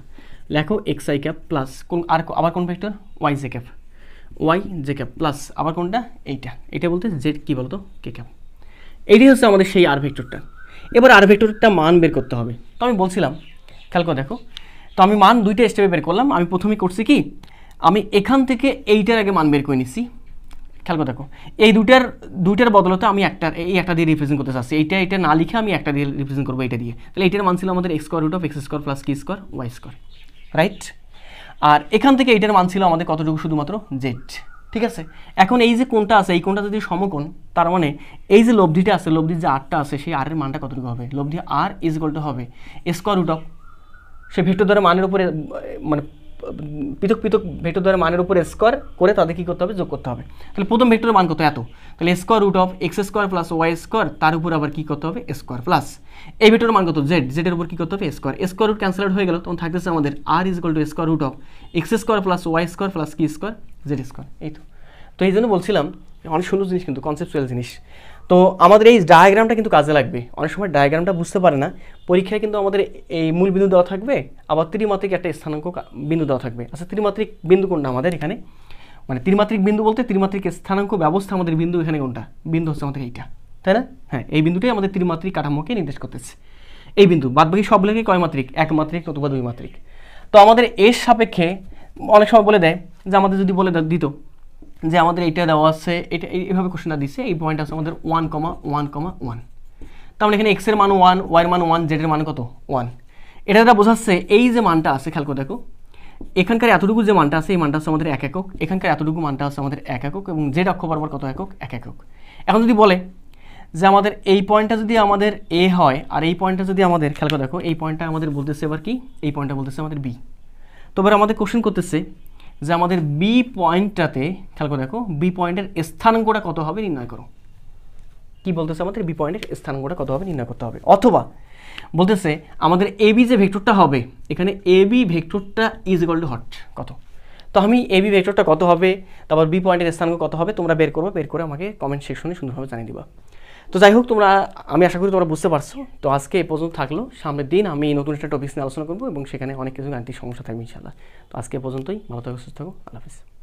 লেখো এক্স আই ক্যাপ প্লাস কোন আর আবার কোন vector Y J cap Y J cap plus আবার কোনটা এইটা এটা বলতে জেড কী বলতো কে ক্যাপ এটাই হচ্ছে আমাদের সেই আর ভেক্টরটা এবার আর ভেক্টরটা মান বের করতে হবে তো আমি বলছিলাম খেয়াল করে দেখো তো আমি মান দুইটা স্টেপে বের করলাম আমি প্রথমে করছি কি আমি এখান থেকে এইটার আগে মান বের করে নিছি খেয়াল করে দেখো এই দুটার দুইটার বদলতে আমি একটা এই একটা দিয়ে রিপ্রেজেন্ট করতে চাচ্ছি এইটা এটা না লিখে আমি একটা দিয়ে রিপ্রেজেন্ট করবো এইটা দিয়ে তাহলে এইটার মান ছিল আমাদের X square root of X square plus কি স্কোয়ার ওয়াই স্কোয়ার রাইট আর এখান থেকে এইটার মান ছিল আমাদের কতটুকু শুধুমাত্র জেড ঠিক আছে এখন এই যে কোনটা আছে এই কোনটা যদি সমকোণ তার মানে এই যে লব্ধিটা আছে লব্ধির যে আরটা আছে সেই আরের মানটা কতটুকু হবে লব্ধি আর ইজ টু হবে স্কোয়ার রুট অফ সে ভেক্টর দ্বারা মানের উপরে মানে পৃথক পৃথক ভেক্টর দ্বারা মানের উপরে স্কোয়ার করে তাদের কী করতে হবে যোগ করতে হবে তাহলে প্রথম ভেক্টরের মান কত এত তাহলে square root of X square plus Y square তার উপর আবার কী করতে হবে স্কোয়ার প্লাস এই ভিডিওর মান কত জেড জেডের উপর কী করতে হবে স্কোয়ার স্কোয়ার রুট ক্যান্সেল হয়ে গেল তখন থাকতেছে আমাদের R is to square root of X square plus Y square plus কি স্কোয়ার জেড স্কোয়ার এই তো তো এই জন্য বলছিলাম অনেক সুন্দর জিনিস কিন্তু কনসেপচুয়াল জিনিস তো আমাদের এই ডায়াগ্রামটা কিন্তু কাজে লাগবে অনেক সময় ডায়াগ্রামটা বুঝতে পারে না পরীক্ষায় কিন্তু আমাদের এই মূল বিন্দু দেওয়া থাকবে আবার ত্রিমাত্রিক একটা স্থানাঙ্ক বিন্দু দেওয়া থাকবে আচ্ছা ত্রিমাত্রিক বিন্দু কোনটা আমাদের এখানে মানে ত্রিমাত্রিক বিন্দু বলতে ত্রিমাত্রিক স্থানাঙ্ক ব্যবস্থা আমাদের বিন্দু এখানে কোনটা বিন্দু হচ্ছে আমাদের এইটা তাই না হ্যাঁ এই বিন্দুটাই আমাদের ত্রিমাত্রিক কাঠামোকে নির্দেশ করতেছে এই বিন্দু বাদবাকি সব লেগে কয়মাত্রিক একমাত্রিক অথবা দুই মাত্রিক তো আমাদের এর সাপেক্ষে অনেক সময় বলে দেয় যে আমাদের যদি বলে দিত যে আমাদের এটা দেওয়া আছে এটা এইভাবে কোশ্চেনটা দিচ্ছে এই পয়েন্ট আছে আমাদের one comma one comma one তো আমরা এখানে এক্সের মান ওয়ান ওয়াইয়ের মান ওয়ান জেডের মান কত ওয়ান এটা যেটা বোঝাচ্ছে এই যে মানটা আছে খেয়াল করে দেখো এখানকার এতটুকু যে মানটা আছে এই মানটা আছে আমাদের এক একক এখানকার এতটুকু মানটা আছে আমাদের এক একক এবং জেড অক্ষ বরাবর কত একক এক একক এখন যদি বলে যে আমাদের এই পয়েন্টটা যদি আমাদের এ হয় আর এই পয়েন্টটা যদি আমাদের খেয়াল করে দেখো এই পয়েন্টটা আমাদের বলতেছে এবার কি এই পয়েন্টটা বলতেছে আমাদের বি তো এবার আমাদের কোশ্চেন করতেছে যে আমাদের বি পয়েন্টটাতে খেয়াল করে দেখো বি পয়েন্টের স্থানাঙ্কটা কত হবে নির্ণয় করো কি বলতেছে আমাদের বি পয়েন্টের স্থানাঙ্কটা কত হবে নির্ণয় করতে হবে অথবা বলতেছে আমাদের এ বি যে ভেক্টরটা হবে এখানে এ বি ভেক্টরটা ইজ ইকাল টু হট কত তো আমি এ বি ভেক্টরটা কত হবে তারপর বি পয়েন্টের স্থানাঙ্ক কত হবে তোমরা বের করবো বের করে আমাকে কমেন্ট সেকশনে সুন্দরভাবে জানিয়ে দিবা তো যাই হোক তোমরা আমি আশা করি তোমরা বুঝতে পারছো তো আজকে এ পর্যন্ত থাকলো সামনের দিন আমি নতুন একটা টপিক্স নিয়ে আলোচনা করবো এবং সেখানে অনেক কিছু গাণিতিক সমস্যা থাকবে ইনশাল্লাহ তো আজকে পর্যন্তই ভালো থাকো সুস্থ থাকো আল্লাহ হাফিজ